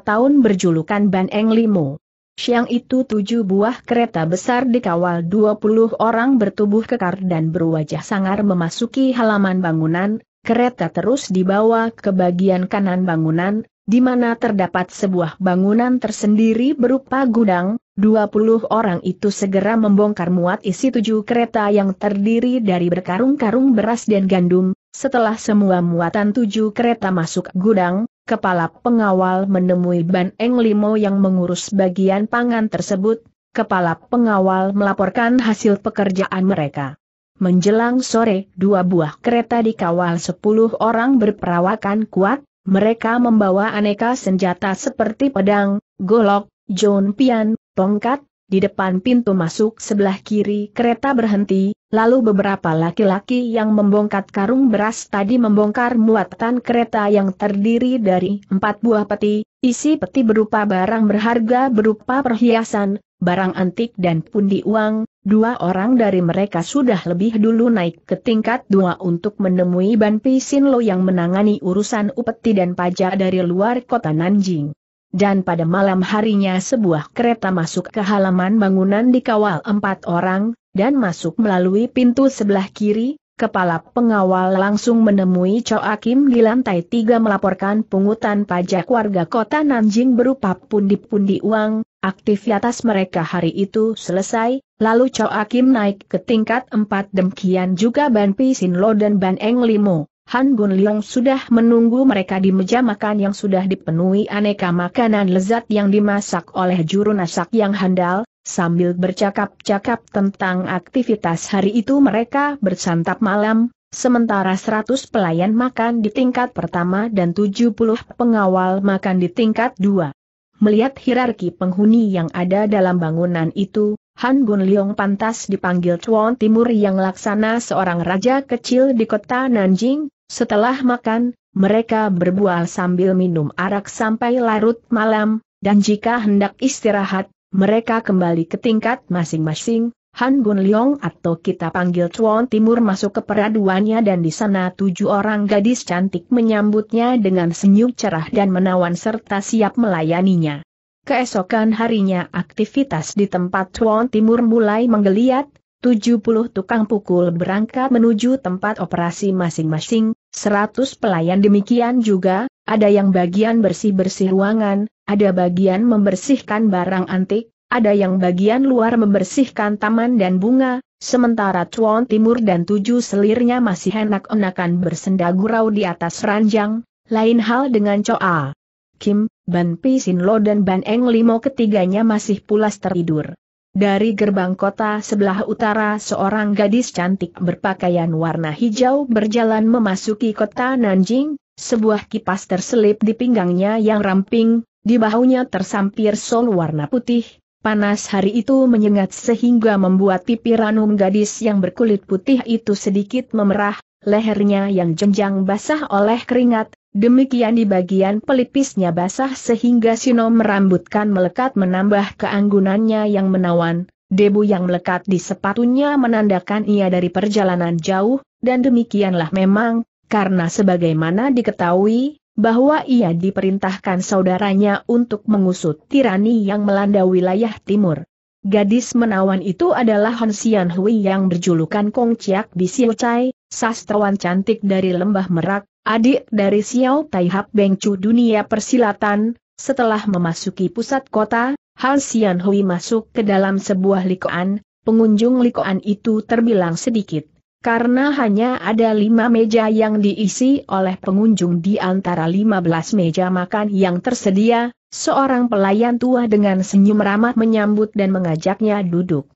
tahun berjulukan Ban Eng Limo. Siang itu tujuh buah kereta besar dikawal 20 orang bertubuh kekar dan berwajah sangar memasuki halaman bangunan, kereta terus dibawa ke bagian kanan bangunan, di mana terdapat sebuah bangunan tersendiri berupa gudang, 20 orang itu segera membongkar muat isi tujuh kereta yang terdiri dari berkarung-karung beras dan gandum, setelah semua muatan tujuh kereta masuk gudang, kepala pengawal menemui Ban Eng Limo yang mengurus bagian pangan tersebut, kepala pengawal melaporkan hasil pekerjaan mereka. Menjelang sore, dua buah kereta dikawal sepuluh orang berperawakan kuat, mereka membawa aneka senjata seperti pedang, golok, John Pian, tongkat, di depan pintu masuk sebelah kiri kereta berhenti, lalu beberapa laki-laki yang membongkat karung beras tadi membongkar muatan kereta yang terdiri dari empat buah peti, isi peti berupa barang berharga berupa perhiasan, barang antik dan pundi uang, Dua orang dari mereka sudah lebih dulu naik ke tingkat dua untuk menemui Ban Lo yang menangani urusan upeti dan pajak dari luar kota Nanjing. Dan pada malam harinya sebuah kereta masuk ke halaman bangunan dikawal empat orang, dan masuk melalui pintu sebelah kiri, kepala pengawal langsung menemui Cho Akim di lantai tiga melaporkan pungutan pajak warga kota Nanjing berupa pundi-pundi uang, Aktivitas mereka hari itu selesai, lalu Chow Akim naik ke tingkat 4 demikian juga Ban Pisin Lo dan Ban Eng Limo. Han Bun Leong sudah menunggu mereka di meja makan yang sudah dipenuhi aneka makanan lezat yang dimasak oleh juru nasak yang handal, Sambil bercakap-cakap tentang aktivitas hari itu mereka bersantap malam, sementara 100 pelayan makan di tingkat pertama dan 70 pengawal makan di tingkat dua. Melihat hierarki penghuni yang ada dalam bangunan itu, Han Gun Leong pantas dipanggil Chuan Timur yang laksana seorang raja kecil di kota Nanjing. Setelah makan, mereka berbual sambil minum arak sampai larut malam, dan jika hendak istirahat, mereka kembali ke tingkat masing-masing, Han Gun Leong atau kita panggil Chuan Timur masuk ke peraduannya dan di sana tujuh orang gadis cantik menyambutnya dengan senyum cerah dan menawan serta siap melayaninya. Keesokan harinya aktivitas di tempat Chuan Timur mulai menggeliat, 70 tukang pukul berangkat menuju tempat operasi masing-masing, 100 pelayan demikian juga, ada yang bagian bersih-bersih ruangan, ada bagian membersihkan barang antik, ada yang bagian luar membersihkan taman dan bunga, sementara Tuan Timur dan tujuh selirnya masih enak-enakan bersenda gurau di atas ranjang, lain hal dengan coa, Kim, Ban Pisin Lo dan Ban Eng Limo ketiganya masih pulas tertidur. Dari gerbang kota sebelah utara seorang gadis cantik berpakaian warna hijau berjalan memasuki kota Nanjing, sebuah kipas terselip di pinggangnya yang ramping, di bahunya tersampir sol warna putih, Panas hari itu menyengat sehingga membuat pipi ranum gadis yang berkulit putih itu sedikit memerah, lehernya yang jenjang basah oleh keringat, demikian di bagian pelipisnya basah sehingga Sino merambutkan melekat menambah keanggunannya yang menawan, debu yang melekat di sepatunya menandakan ia dari perjalanan jauh, dan demikianlah memang, karena sebagaimana diketahui, bahwa ia diperintahkan saudaranya untuk mengusut tirani yang melanda wilayah timur. Gadis menawan itu adalah Hon Xian Hui yang berjulukan Kong Chiak Bisiu Chai, sastrawan cantik dari Lembah Merak, adik dari Xiao Tai Hap Beng Chu dunia persilatan. Setelah memasuki pusat kota, Hon Xian Hui masuk ke dalam sebuah likoan, pengunjung likoan itu terbilang sedikit karena hanya ada lima meja yang diisi oleh pengunjung di antara lima belas meja makan yang tersedia, seorang pelayan tua dengan senyum ramah menyambut dan mengajaknya duduk.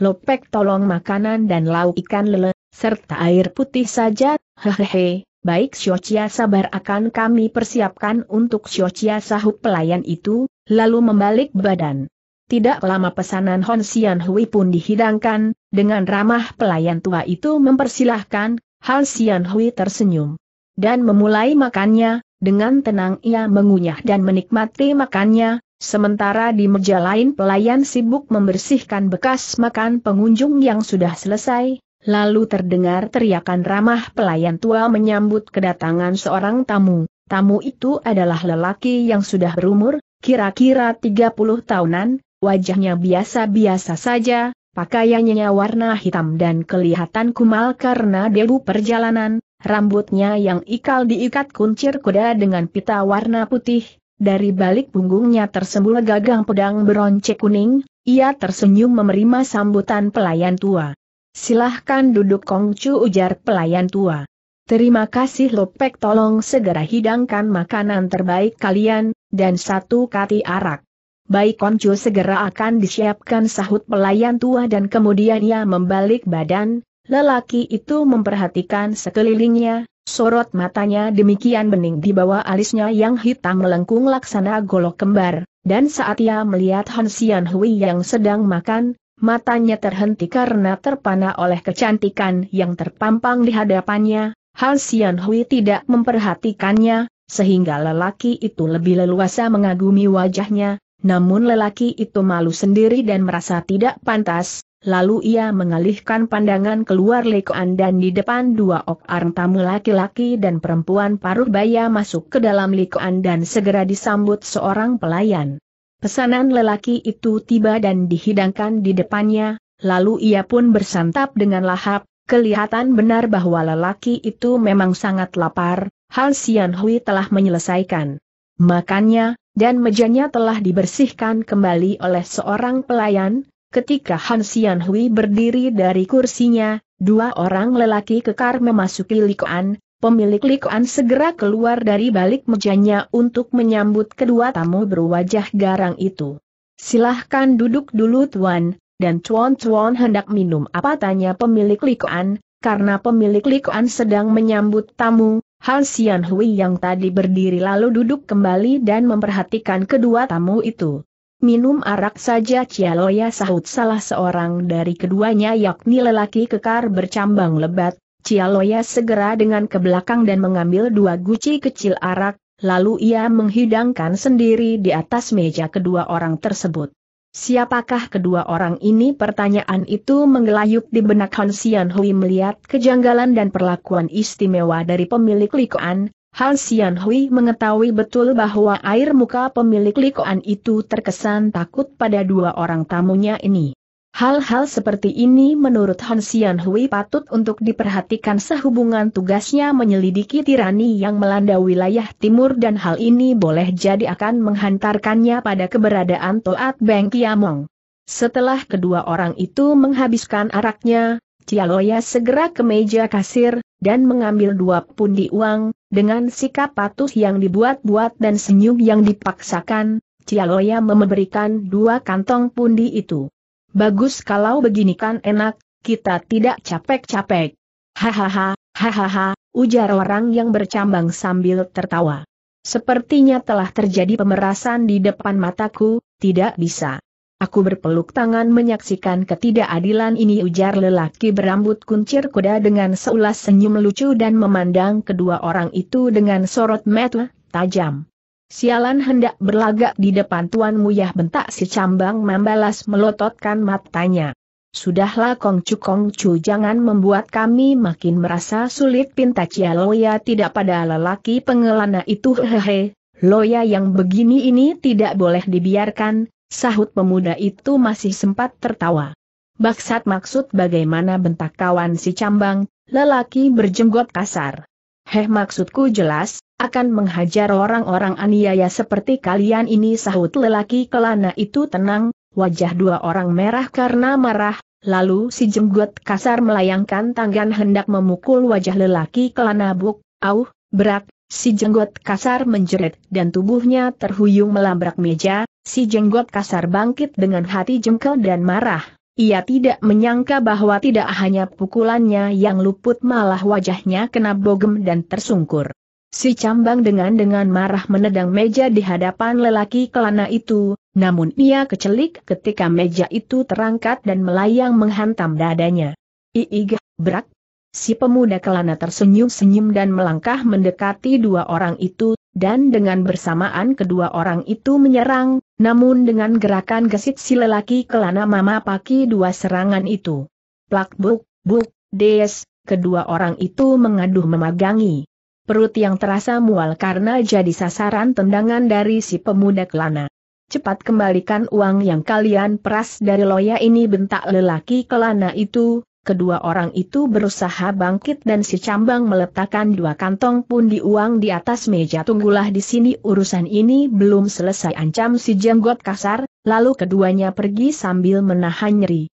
Lopek tolong makanan dan lauk ikan lele, serta air putih saja, hehehe, baik Siocia sabar akan kami persiapkan untuk Siocia sahut pelayan itu, lalu membalik badan. Tidak lama pesanan Hon Sian Hui pun dihidangkan, dengan ramah pelayan tua itu mempersilahkan, Hal Sian Hui tersenyum. Dan memulai makannya, dengan tenang ia mengunyah dan menikmati makannya, sementara di meja lain pelayan sibuk membersihkan bekas makan pengunjung yang sudah selesai, lalu terdengar teriakan ramah pelayan tua menyambut kedatangan seorang tamu. Tamu itu adalah lelaki yang sudah berumur, kira-kira 30 tahunan, wajahnya biasa-biasa saja, pakaiannya warna hitam dan kelihatan kumal karena debu perjalanan, rambutnya yang ikal diikat kuncir kuda dengan pita warna putih, dari balik punggungnya tersembul gagang pedang beronce kuning, ia tersenyum menerima sambutan pelayan tua. Silahkan duduk Kongcu ujar pelayan tua. Terima kasih Lopek tolong segera hidangkan makanan terbaik kalian, dan satu kati arak. Baik Konco segera akan disiapkan sahut pelayan tua dan kemudian ia membalik badan, lelaki itu memperhatikan sekelilingnya, sorot matanya demikian bening di bawah alisnya yang hitam melengkung laksana golok kembar, dan saat ia melihat Han Xian Hui yang sedang makan, matanya terhenti karena terpana oleh kecantikan yang terpampang di hadapannya, Han Xian Hui tidak memperhatikannya, sehingga lelaki itu lebih leluasa mengagumi wajahnya, namun lelaki itu malu sendiri dan merasa tidak pantas, lalu ia mengalihkan pandangan keluar lekoan dan di depan dua ok tamu laki-laki dan perempuan paruh baya masuk ke dalam lekoan dan segera disambut seorang pelayan. Pesanan lelaki itu tiba dan dihidangkan di depannya, lalu ia pun bersantap dengan lahap, kelihatan benar bahwa lelaki itu memang sangat lapar, Hal Sian Hui telah menyelesaikan. Makannya, dan mejanya telah dibersihkan kembali oleh seorang pelayan, ketika Han Xianhui Hui berdiri dari kursinya, dua orang lelaki kekar memasuki likuan, pemilik likuan segera keluar dari balik mejanya untuk menyambut kedua tamu berwajah garang itu. Silahkan duduk dulu tuan, dan tuan-tuan hendak minum apa tanya pemilik likuan, karena pemilik likuan sedang menyambut tamu, Han Xian Hui yang tadi berdiri lalu duduk kembali dan memperhatikan kedua tamu itu. Minum arak saja Cialoya sahut salah seorang dari keduanya yakni lelaki kekar bercambang lebat. Cialoya segera dengan ke belakang dan mengambil dua guci kecil arak, lalu ia menghidangkan sendiri di atas meja kedua orang tersebut. Siapakah kedua orang ini? Pertanyaan itu menggelayuk di benak Han Xian Hui melihat kejanggalan dan perlakuan istimewa dari pemilik likoan. Han Xian Hui mengetahui betul bahwa air muka pemilik likoan itu terkesan takut pada dua orang tamunya ini. Hal-hal seperti ini menurut Hansian Xian Hui patut untuk diperhatikan sehubungan tugasnya menyelidiki tirani yang melanda wilayah timur dan hal ini boleh jadi akan menghantarkannya pada keberadaan Toat Beng Kiamong. Setelah kedua orang itu menghabiskan araknya, Cialoya segera ke meja kasir, dan mengambil dua pundi uang, dengan sikap patuh yang dibuat-buat dan senyum yang dipaksakan, Cialoya memberikan dua kantong pundi itu. Bagus kalau begini kan enak, kita tidak capek-capek. Hahaha, hahaha, ujar orang yang bercambang sambil tertawa. Sepertinya telah terjadi pemerasan di depan mataku, tidak bisa. Aku berpeluk tangan menyaksikan ketidakadilan ini ujar lelaki berambut kuncir kuda dengan seulas senyum lucu dan memandang kedua orang itu dengan sorot mata tajam. Sialan hendak berlagak di depan Tuan Muyah bentak si cambang membalas melototkan matanya. Sudahlah kongcu kongcu jangan membuat kami makin merasa sulit pinta Cia Loya tidak pada lelaki pengelana itu hehehe. Loya yang begini ini tidak boleh dibiarkan, sahut pemuda itu masih sempat tertawa. Baksat maksud bagaimana bentak kawan si cambang, lelaki berjenggot kasar. Heh maksudku jelas, akan menghajar orang-orang aniaya seperti kalian ini sahut lelaki kelana itu tenang, wajah dua orang merah karena marah, lalu si jenggot kasar melayangkan tangan hendak memukul wajah lelaki kelana buk, auh, berak, si jenggot kasar menjerit dan tubuhnya terhuyung melabrak meja, si jenggot kasar bangkit dengan hati jengkel dan marah. Ia tidak menyangka bahwa tidak hanya pukulannya yang luput malah wajahnya kena bogem dan tersungkur. Si cambang dengan-dengan marah menedang meja di hadapan lelaki kelana itu, namun ia kecelik ketika meja itu terangkat dan melayang menghantam dadanya. Iiga, berak. Si pemuda kelana tersenyum-senyum dan melangkah mendekati dua orang itu, dan dengan bersamaan kedua orang itu menyerang, namun dengan gerakan gesit si lelaki kelana mama paki dua serangan itu. Plak buk, buk, des, kedua orang itu mengaduh memagangi perut yang terasa mual karena jadi sasaran tendangan dari si pemuda kelana. Cepat kembalikan uang yang kalian peras dari loya ini bentak lelaki kelana itu, kedua orang itu berusaha bangkit dan si cambang meletakkan dua kantong pun di uang di atas meja tunggulah di sini urusan ini belum selesai ancam si jenggot kasar, lalu keduanya pergi sambil menahan nyeri.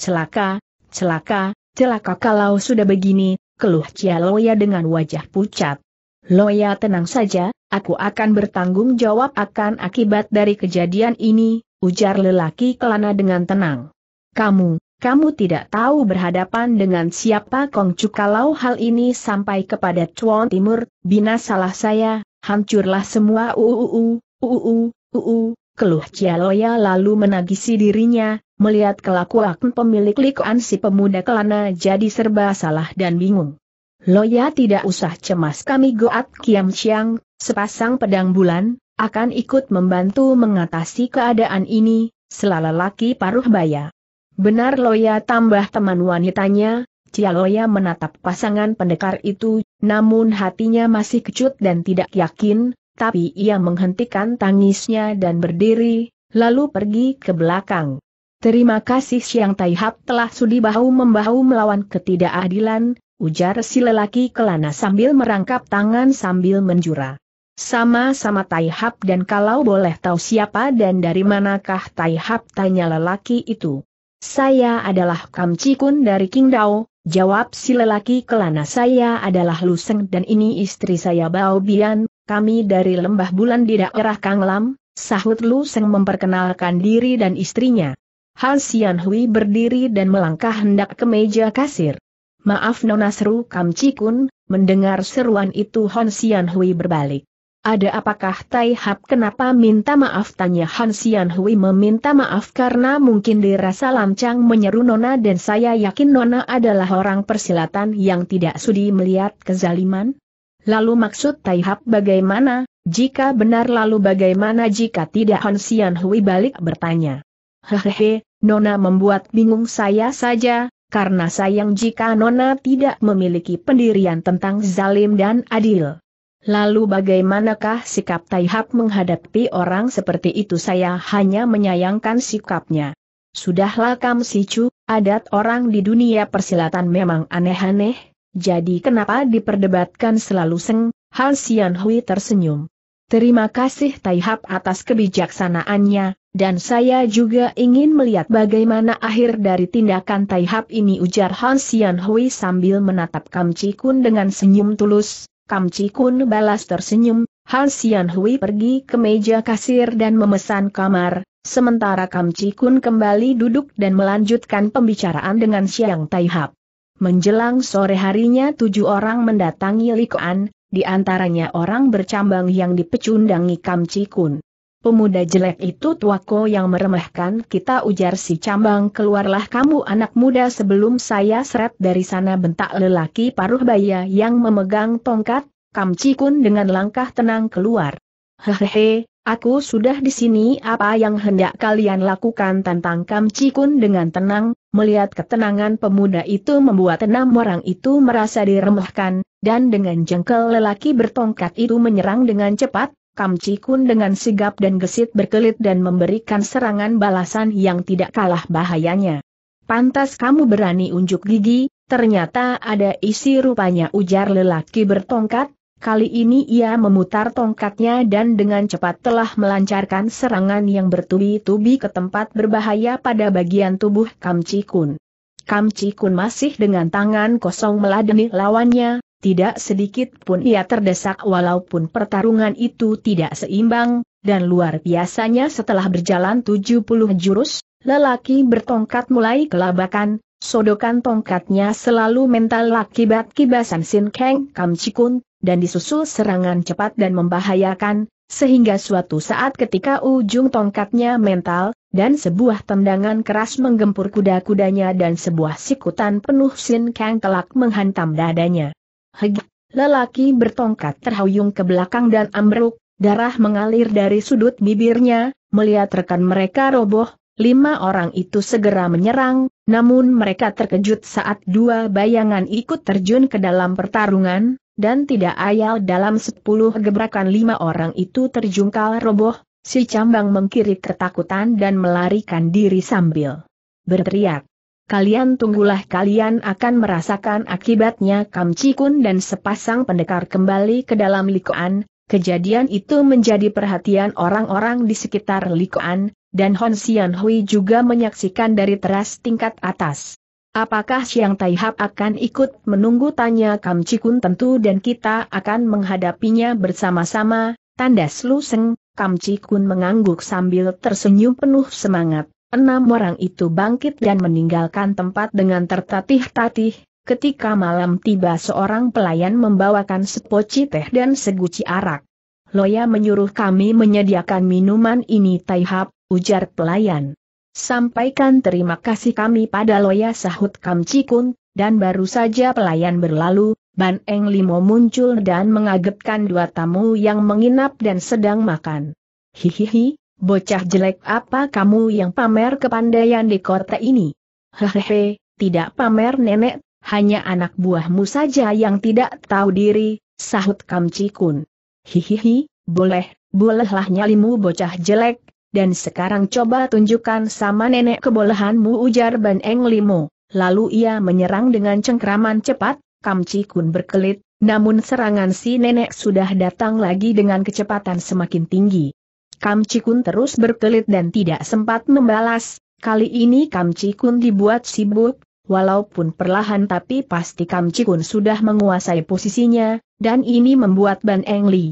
Celaka, celaka, celaka kalau sudah begini, keluh Cia Loya dengan wajah pucat. Loya tenang saja, aku akan bertanggung jawab akan akibat dari kejadian ini, ujar lelaki kelana dengan tenang. Kamu, kamu tidak tahu berhadapan dengan siapa Kongcu kalau hal ini sampai kepada Chuan Timur, binasalah saya, hancurlah semua uu uu uu uu, uu. keluh Cialoya lalu menagisi dirinya, Melihat kelakuan pemilik likuan si pemuda kelana jadi serba salah dan bingung. Loya tidak usah cemas kami Goat Kiam Siang, sepasang pedang bulan, akan ikut membantu mengatasi keadaan ini, selala laki paruh baya. Benar Loya tambah teman wanitanya, Cia Loya menatap pasangan pendekar itu, namun hatinya masih kecut dan tidak yakin, tapi ia menghentikan tangisnya dan berdiri, lalu pergi ke belakang. Terima kasih Siang Taihap telah sudi bahu-membahu melawan ketidakadilan, ujar si lelaki kelana sambil merangkap tangan sambil menjura. Sama-sama Taihap dan kalau boleh tahu siapa dan dari manakah Taihap tanya lelaki itu. Saya adalah Kam Cikun dari Qingdao, jawab si lelaki kelana saya adalah Luseng dan ini istri saya Bao Bian, kami dari lembah bulan di daerah Kanglam, sahut Luseng memperkenalkan diri dan istrinya. Han Xian Hui berdiri dan melangkah hendak ke meja kasir. Maaf Nona seru Kam Cikun, mendengar seruan itu Han Xian Hui berbalik. Ada apakah Tai Hap kenapa minta maaf tanya Han Xian Hui meminta maaf karena mungkin dirasa lancang menyeru Nona dan saya yakin Nona adalah orang persilatan yang tidak sudi melihat kezaliman? Lalu maksud Tai Hap bagaimana, jika benar lalu bagaimana jika tidak Han Xian Hui balik bertanya. Hehehe, Nona membuat bingung saya saja, karena sayang jika Nona tidak memiliki pendirian tentang zalim dan adil. Lalu bagaimanakah sikap Taihab menghadapi orang seperti itu saya hanya menyayangkan sikapnya. Sudahlah Kam Sicu, adat orang di dunia persilatan memang aneh-aneh, jadi kenapa diperdebatkan selalu seng, Hal Sian Hui tersenyum. Terima kasih Taihap atas kebijaksanaannya, dan saya juga ingin melihat bagaimana akhir dari tindakan Taihap ini ujar Han Xian Hui sambil menatap Kam Chi dengan senyum tulus. Kam Chi balas tersenyum, Han Xian Hui pergi ke meja kasir dan memesan kamar, sementara Kam Chi kembali duduk dan melanjutkan pembicaraan dengan Siang Taihap. Menjelang sore harinya tujuh orang mendatangi Likuan, di antaranya orang bercambang yang dipecundangi Kam Cikun. Pemuda jelek itu tuako yang meremehkan kita ujar si cambang keluarlah kamu anak muda sebelum saya seret dari sana bentak lelaki paruh baya yang memegang tongkat, Kam Cikun dengan langkah tenang keluar. Hehehe, aku sudah di sini apa yang hendak kalian lakukan tentang Kam Cikun dengan tenang, Melihat ketenangan pemuda itu membuat enam orang itu merasa diremehkan, dan dengan jengkel lelaki bertongkat itu menyerang dengan cepat, Kam Cikun dengan sigap dan gesit berkelit dan memberikan serangan balasan yang tidak kalah bahayanya. Pantas kamu berani unjuk gigi, ternyata ada isi rupanya ujar lelaki bertongkat, Kali ini ia memutar tongkatnya dan dengan cepat telah melancarkan serangan yang bertubi-tubi ke tempat berbahaya pada bagian tubuh Kam Chikun. Kam Chikun masih dengan tangan kosong meladeni lawannya, tidak sedikit pun ia terdesak walaupun pertarungan itu tidak seimbang, dan luar biasanya setelah berjalan 70 jurus, lelaki bertongkat mulai kelabakan, sodokan tongkatnya selalu mental akibat kibasan Sin Kang Kam Chikun dan disusul serangan cepat dan membahayakan, sehingga suatu saat ketika ujung tongkatnya mental, dan sebuah tendangan keras menggempur kuda-kudanya dan sebuah sikutan penuh sin kang telak menghantam dadanya. Heg, lelaki bertongkat terhuyung ke belakang dan ambruk, darah mengalir dari sudut bibirnya, melihat rekan mereka roboh, Lima orang itu segera menyerang, namun mereka terkejut saat dua bayangan ikut terjun ke dalam pertarungan, dan tidak ayal dalam sepuluh gebrakan lima orang itu terjungkal roboh, si cambang mengkiri ketakutan dan melarikan diri sambil berteriak. Kalian tunggulah kalian akan merasakan akibatnya Kam Cikun dan sepasang pendekar kembali ke dalam likoan, kejadian itu menjadi perhatian orang-orang di sekitar likoan, dan Hon Sian Hui juga menyaksikan dari teras tingkat atas. Apakah Siang Taihap akan ikut menunggu tanya Kam Cikun tentu dan kita akan menghadapinya bersama-sama, Tanda seluseng, Kam Cikun mengangguk sambil tersenyum penuh semangat. Enam orang itu bangkit dan meninggalkan tempat dengan tertatih-tatih, ketika malam tiba seorang pelayan membawakan sepoci teh dan seguci arak. Loya menyuruh kami menyediakan minuman ini Taihap, ujar pelayan. Sampaikan terima kasih kami pada Loya sahut Kam Cikun, dan baru saja pelayan berlalu, Ban Eng Limo muncul dan mengagetkan dua tamu yang menginap dan sedang makan. Hihihi, bocah jelek apa kamu yang pamer kepandaian di kota ini? Hehehe, tidak pamer nenek, hanya anak buahmu saja yang tidak tahu diri, sahut Kam Cikun. Hihihi, boleh, bolehlah nyalimu bocah jelek, dan sekarang coba tunjukkan sama nenek kebolehanmu ujar Ban Eng Limo. Lalu ia menyerang dengan cengkraman cepat, Kam berkelit, namun serangan si nenek sudah datang lagi dengan kecepatan semakin tinggi. Kam terus berkelit dan tidak sempat membalas, kali ini Kam dibuat sibuk, walaupun perlahan tapi pasti Kam sudah menguasai posisinya, dan ini membuat Ban Eng Li.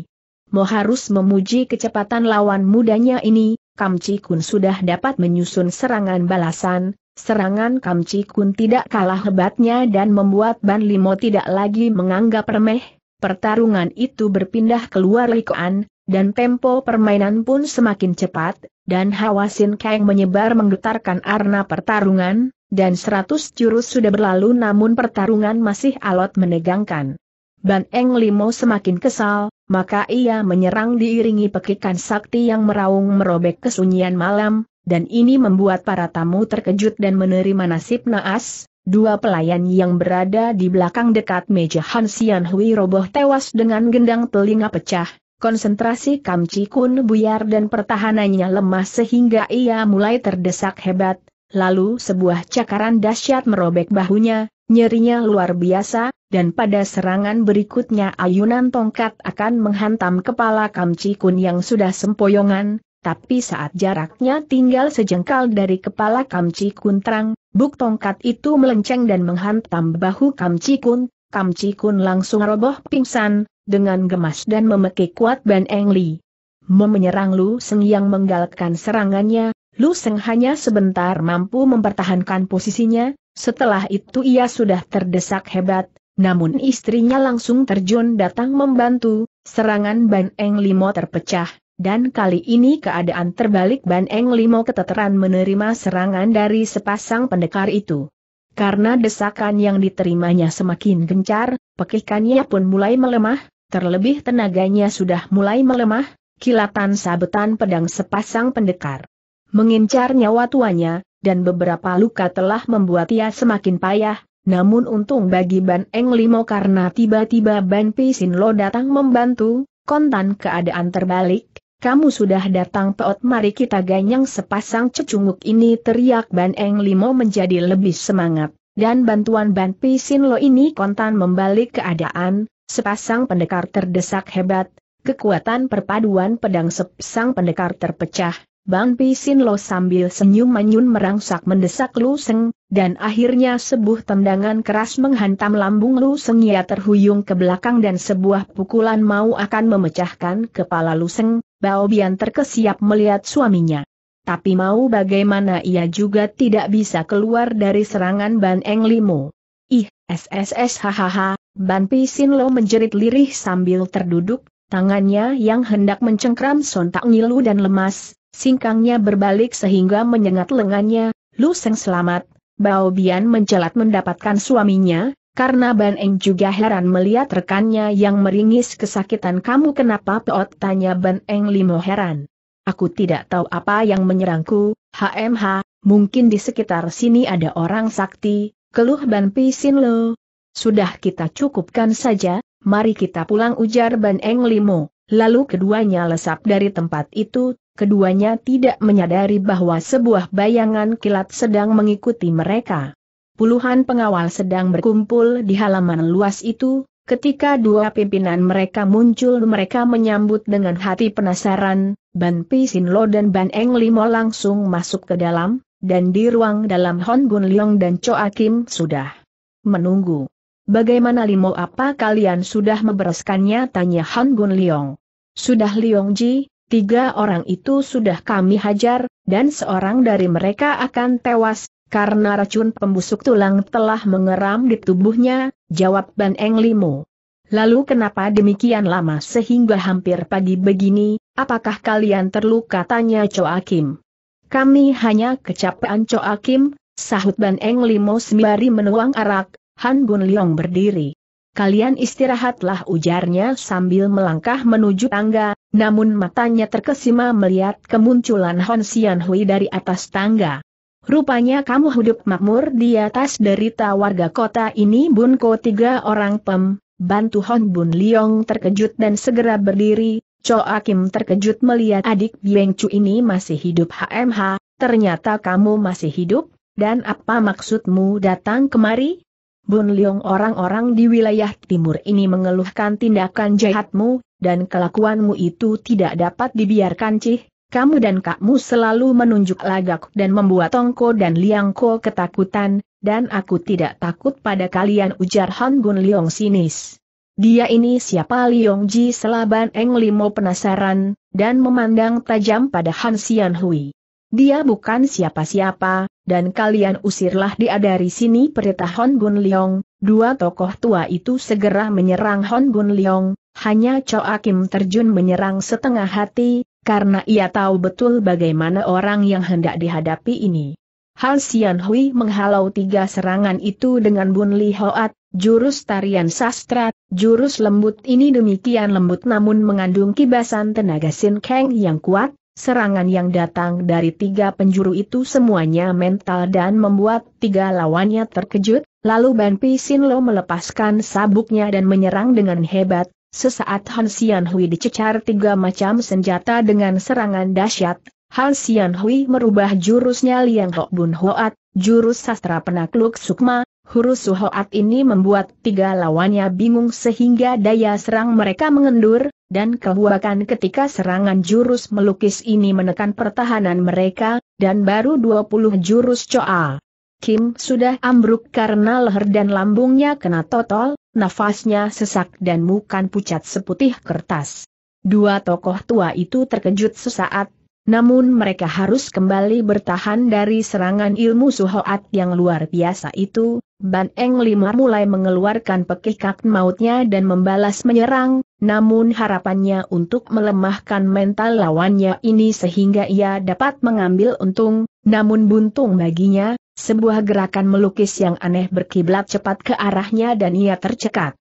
Mo harus memuji kecepatan lawan mudanya ini, Kamci Kun sudah dapat menyusun serangan balasan, serangan Kamci Kun tidak kalah hebatnya dan membuat Ban Limo tidak lagi menganggap remeh, pertarungan itu berpindah keluar Likuan, dan tempo permainan pun semakin cepat, dan hawa Sin Kang menyebar menggetarkan arna pertarungan, dan seratus jurus sudah berlalu namun pertarungan masih alot menegangkan. Ban Eng Limo semakin kesal, maka ia menyerang diiringi pekikan sakti yang meraung merobek kesunyian malam, dan ini membuat para tamu terkejut dan menerima nasib naas, dua pelayan yang berada di belakang dekat meja Han Hui roboh tewas dengan gendang telinga pecah, konsentrasi Kam Chikun buyar dan pertahanannya lemah sehingga ia mulai terdesak hebat, lalu sebuah cakaran dahsyat merobek bahunya, nyerinya luar biasa, dan pada serangan berikutnya ayunan tongkat akan menghantam kepala Kamci Kun yang sudah sempoyongan, tapi saat jaraknya tinggal sejengkal dari kepala Kamci Kun terang, buk tongkat itu melenceng dan menghantam bahu Kamci Kun, Kamci Kun langsung roboh pingsan, dengan gemas dan memekik kuat Ban Eng Li. Memenyerang Lu Seng yang menggalakkan serangannya, Lu Seng hanya sebentar mampu mempertahankan posisinya, setelah itu ia sudah terdesak hebat, namun istrinya langsung terjun datang membantu, serangan Ban Eng Limo terpecah, dan kali ini keadaan terbalik Ban Eng Limo keteteran menerima serangan dari sepasang pendekar itu. Karena desakan yang diterimanya semakin gencar, pekikannya pun mulai melemah, terlebih tenaganya sudah mulai melemah, kilatan sabetan pedang sepasang pendekar. Mengincar nyawa tuanya, dan beberapa luka telah membuat ia semakin payah, namun untung bagi Ban Eng Limo karena tiba-tiba Ban Pisin Lo datang membantu, kontan keadaan terbalik, kamu sudah datang peot mari kita ganyang sepasang cecunguk ini teriak Ban Eng Limo menjadi lebih semangat, dan bantuan Ban Pisin Lo ini kontan membalik keadaan, sepasang pendekar terdesak hebat, kekuatan perpaduan pedang sepasang pendekar terpecah, Bang Pisin Lo sambil senyum menyun merangsak mendesak Lu Seng, dan akhirnya sebuah tendangan keras menghantam lambung Lu Seng ia terhuyung ke belakang dan sebuah pukulan mau akan memecahkan kepala Lu Seng, Bao Bian terkesiap melihat suaminya. Tapi mau bagaimana ia juga tidak bisa keluar dari serangan Ban Eng Limo. Ih, SSS hahaha, Ban Pisin Lo menjerit lirih sambil terduduk, tangannya yang hendak mencengkram sontak ngilu dan lemas, Singkangnya berbalik sehingga menyengat lengannya, Lu Seng selamat, Bao Bian mencelat mendapatkan suaminya, karena Ban Eng juga heran melihat rekannya yang meringis kesakitan kamu kenapa Peot tanya Ban Eng Limo heran. Aku tidak tahu apa yang menyerangku, HMH, mungkin di sekitar sini ada orang sakti, keluh Ban Pisin lo. Sudah kita cukupkan saja, mari kita pulang ujar Ban Eng Limo. Lalu keduanya lesap dari tempat itu, keduanya tidak menyadari bahwa sebuah bayangan kilat sedang mengikuti mereka. Puluhan pengawal sedang berkumpul di halaman luas itu, ketika dua pimpinan mereka muncul mereka menyambut dengan hati penasaran, Ban Pisinlo dan Ban Eng Limo langsung masuk ke dalam, dan di ruang dalam Hon Gun Leong dan Choa Kim sudah menunggu. Bagaimana Limo apa kalian sudah membereskannya tanya Hon Gun Leong. Sudah Leong Ji, Tiga orang itu sudah kami hajar, dan seorang dari mereka akan tewas, karena racun pembusuk tulang telah mengeram di tubuhnya, jawab Ban Eng Limo. Lalu kenapa demikian lama sehingga hampir pagi begini, apakah kalian terluka tanya Kim. Kami hanya kecapean Kim. sahut Ban Eng Limo sembari menuang arak, Han Gun Leong berdiri. Kalian istirahatlah ujarnya sambil melangkah menuju tangga, namun matanya terkesima melihat kemunculan Hon Sian Hui dari atas tangga. Rupanya kamu hidup makmur di atas derita warga kota ini Bun Ko tiga orang pem, bantu Hon Bun Liong terkejut dan segera berdiri, Cho Akim terkejut melihat adik Bieng Chu ini masih hidup HMH, ternyata kamu masih hidup, dan apa maksudmu datang kemari? Bun Leong orang-orang di wilayah timur ini mengeluhkan tindakan jahatmu, dan kelakuanmu itu tidak dapat dibiarkan Cih, kamu dan kakmu selalu menunjuk lagak dan membuat Tongko dan Liangko ketakutan, dan aku tidak takut pada kalian ujar Han Bun Leong sinis. Dia ini siapa Leong Ji selaban Eng Limo penasaran, dan memandang tajam pada Han Xian Hui. Dia bukan siapa-siapa, dan kalian usirlah dia dari sini perintah Hon Bun Leong, dua tokoh tua itu segera menyerang Hon Bun Leong, hanya Choa Akim terjun menyerang setengah hati, karena ia tahu betul bagaimana orang yang hendak dihadapi ini. Hal Sian Hui menghalau tiga serangan itu dengan Bun Li Hoat, jurus tarian sastra, jurus lembut ini demikian lembut namun mengandung kibasan tenaga Sin Kang yang kuat, Serangan yang datang dari tiga penjuru itu semuanya mental dan membuat tiga lawannya terkejut, lalu Ban Pisinlo melepaskan sabuknya dan menyerang dengan hebat, sesaat Han Xianhui dicecar tiga macam senjata dengan serangan dahsyat, Han Xianhui merubah jurusnya Liang Hok Bun Hoat, jurus sastra penakluk Sukma, Huru Suhoat ini membuat tiga lawannya bingung sehingga daya serang mereka mengendur, dan kebuakan ketika serangan jurus melukis ini menekan pertahanan mereka, dan baru 20 jurus coa. Kim sudah ambruk karena leher dan lambungnya kena totol, nafasnya sesak dan mukan pucat seputih kertas. Dua tokoh tua itu terkejut sesaat, namun mereka harus kembali bertahan dari serangan ilmu suhoat yang luar biasa itu, Ban Eng Lima mulai mengeluarkan pekikak mautnya dan membalas menyerang, namun harapannya untuk melemahkan mental lawannya ini sehingga ia dapat mengambil untung, namun buntung baginya, sebuah gerakan melukis yang aneh berkiblat cepat ke arahnya dan ia tercekat.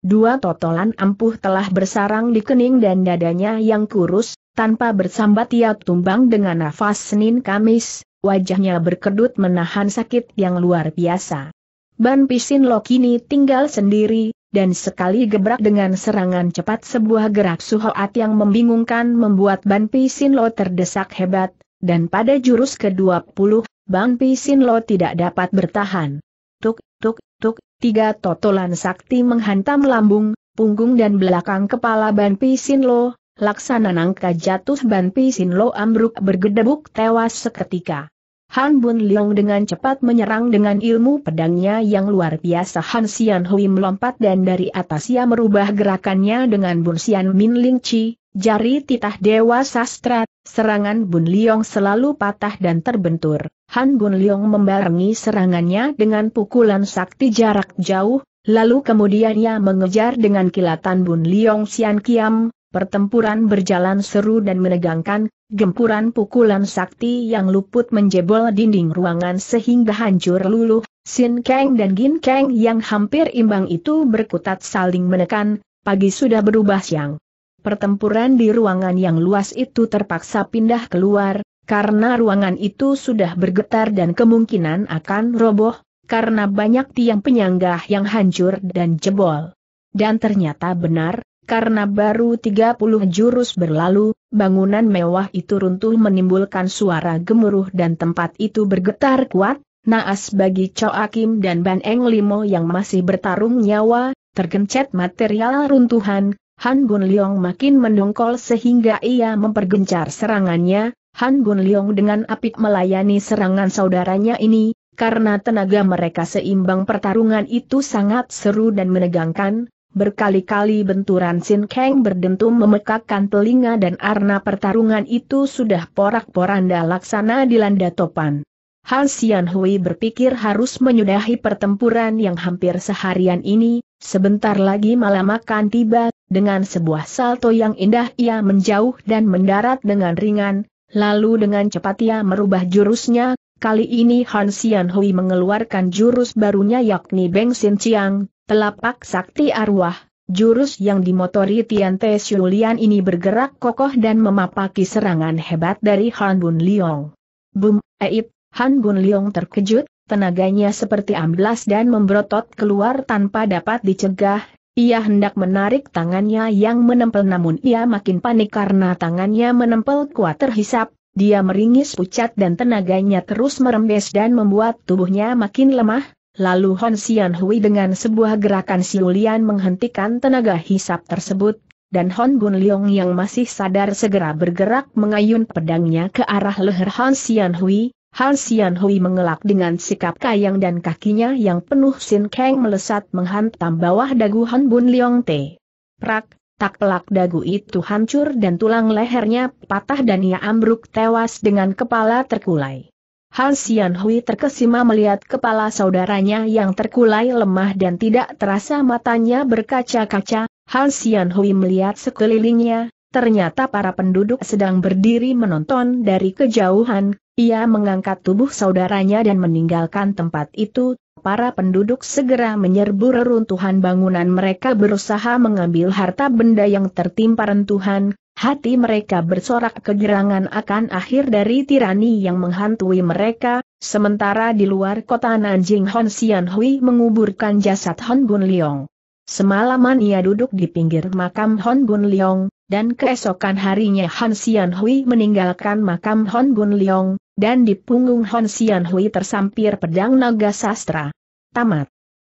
Dua totolan ampuh telah bersarang di kening dan dadanya yang kurus, tanpa bersambat ia tumbang dengan nafas Senin Kamis, wajahnya berkedut menahan sakit yang luar biasa. Ban Pisin Lo kini tinggal sendiri, dan sekali gebrak dengan serangan cepat sebuah gerak suhoat yang membingungkan membuat Ban Pisin Lo terdesak hebat, dan pada jurus ke-20, Ban Pisin Lo tidak dapat bertahan. Tuk, tuk, tuk, tiga totolan sakti menghantam lambung, punggung dan belakang kepala Ban Sinlo, laksana nangka jatuh Ban Sinlo ambruk bergedebuk tewas seketika. Han Bun Leong dengan cepat menyerang dengan ilmu pedangnya yang luar biasa Han Xian Hui melompat dan dari atas ia merubah gerakannya dengan Bun Xian Min Ling Chi, jari titah Dewa Sastra, serangan Bun Leong selalu patah dan terbentur. Han Bun Leong membarengi serangannya dengan pukulan sakti jarak jauh, lalu kemudian ia mengejar dengan kilatan Bun Leong Sian Kiam, pertempuran berjalan seru dan menegangkan, gempuran pukulan sakti yang luput menjebol dinding ruangan sehingga hancur luluh, Sin Kang dan Gin Kang yang hampir imbang itu berkutat saling menekan, pagi sudah berubah siang. Pertempuran di ruangan yang luas itu terpaksa pindah keluar, karena ruangan itu sudah bergetar dan kemungkinan akan roboh, karena banyak tiang penyangga yang hancur dan jebol. Dan ternyata benar, karena baru 30 jurus berlalu, bangunan mewah itu runtuh menimbulkan suara gemuruh dan tempat itu bergetar kuat, naas bagi Akim dan Ban Eng Limo yang masih bertarung nyawa, tergencet material runtuhan, Han Gun Leong makin mendongkol sehingga ia mempergencar serangannya, Han Leong dengan apik melayani serangan saudaranya ini, karena tenaga mereka seimbang pertarungan itu sangat seru dan menegangkan, berkali-kali benturan Sin Kang berdentum memekakkan telinga dan arna pertarungan itu sudah porak-poranda laksana dilanda topan. Han Xian Hui berpikir harus menyudahi pertempuran yang hampir seharian ini, sebentar lagi malam akan tiba, dengan sebuah salto yang indah ia menjauh dan mendarat dengan ringan, Lalu dengan cepat ia merubah jurusnya, kali ini Han Xianhui Hui mengeluarkan jurus barunya yakni Beng Sin Chiang, telapak sakti arwah. Jurus yang dimotori Tian Te Shulian ini bergerak kokoh dan memapaki serangan hebat dari Han Bun Liong. Bum, eit, Han Bun Liong terkejut, tenaganya seperti amblas dan membrotot keluar tanpa dapat dicegah, ia hendak menarik tangannya yang menempel namun ia makin panik karena tangannya menempel kuat terhisap, dia meringis pucat dan tenaganya terus merembes dan membuat tubuhnya makin lemah, lalu Hon Sian Hui dengan sebuah gerakan siulian menghentikan tenaga hisap tersebut, dan Hon Bun Leong yang masih sadar segera bergerak mengayun pedangnya ke arah leher Hon Sian Hui, Han Sian Hui mengelak dengan sikap kayang dan kakinya yang penuh sin keng melesat menghantam bawah dagu Han Bun Leong Te. Prak, tak pelak dagu itu hancur dan tulang lehernya patah dan ia ambruk tewas dengan kepala terkulai. Han Sian Hui terkesima melihat kepala saudaranya yang terkulai lemah dan tidak terasa matanya berkaca-kaca, Han Sian Hui melihat sekelilingnya, ternyata para penduduk sedang berdiri menonton dari kejauhan, ia mengangkat tubuh saudaranya dan meninggalkan tempat itu, para penduduk segera menyerbu reruntuhan bangunan mereka berusaha mengambil harta benda yang tertimpa rentuhan, hati mereka bersorak kegerangan akan akhir dari tirani yang menghantui mereka, sementara di luar kota Nanjing Hon Xianhui Hui menguburkan jasad Hon Bun Leong. Semalaman ia duduk di pinggir makam Hon Bun Leong, dan keesokan harinya Han Xian Hui meninggalkan makam Hon Gun Leong, dan di punggung Hon Xian Hui tersampir pedang naga sastra. Tamat.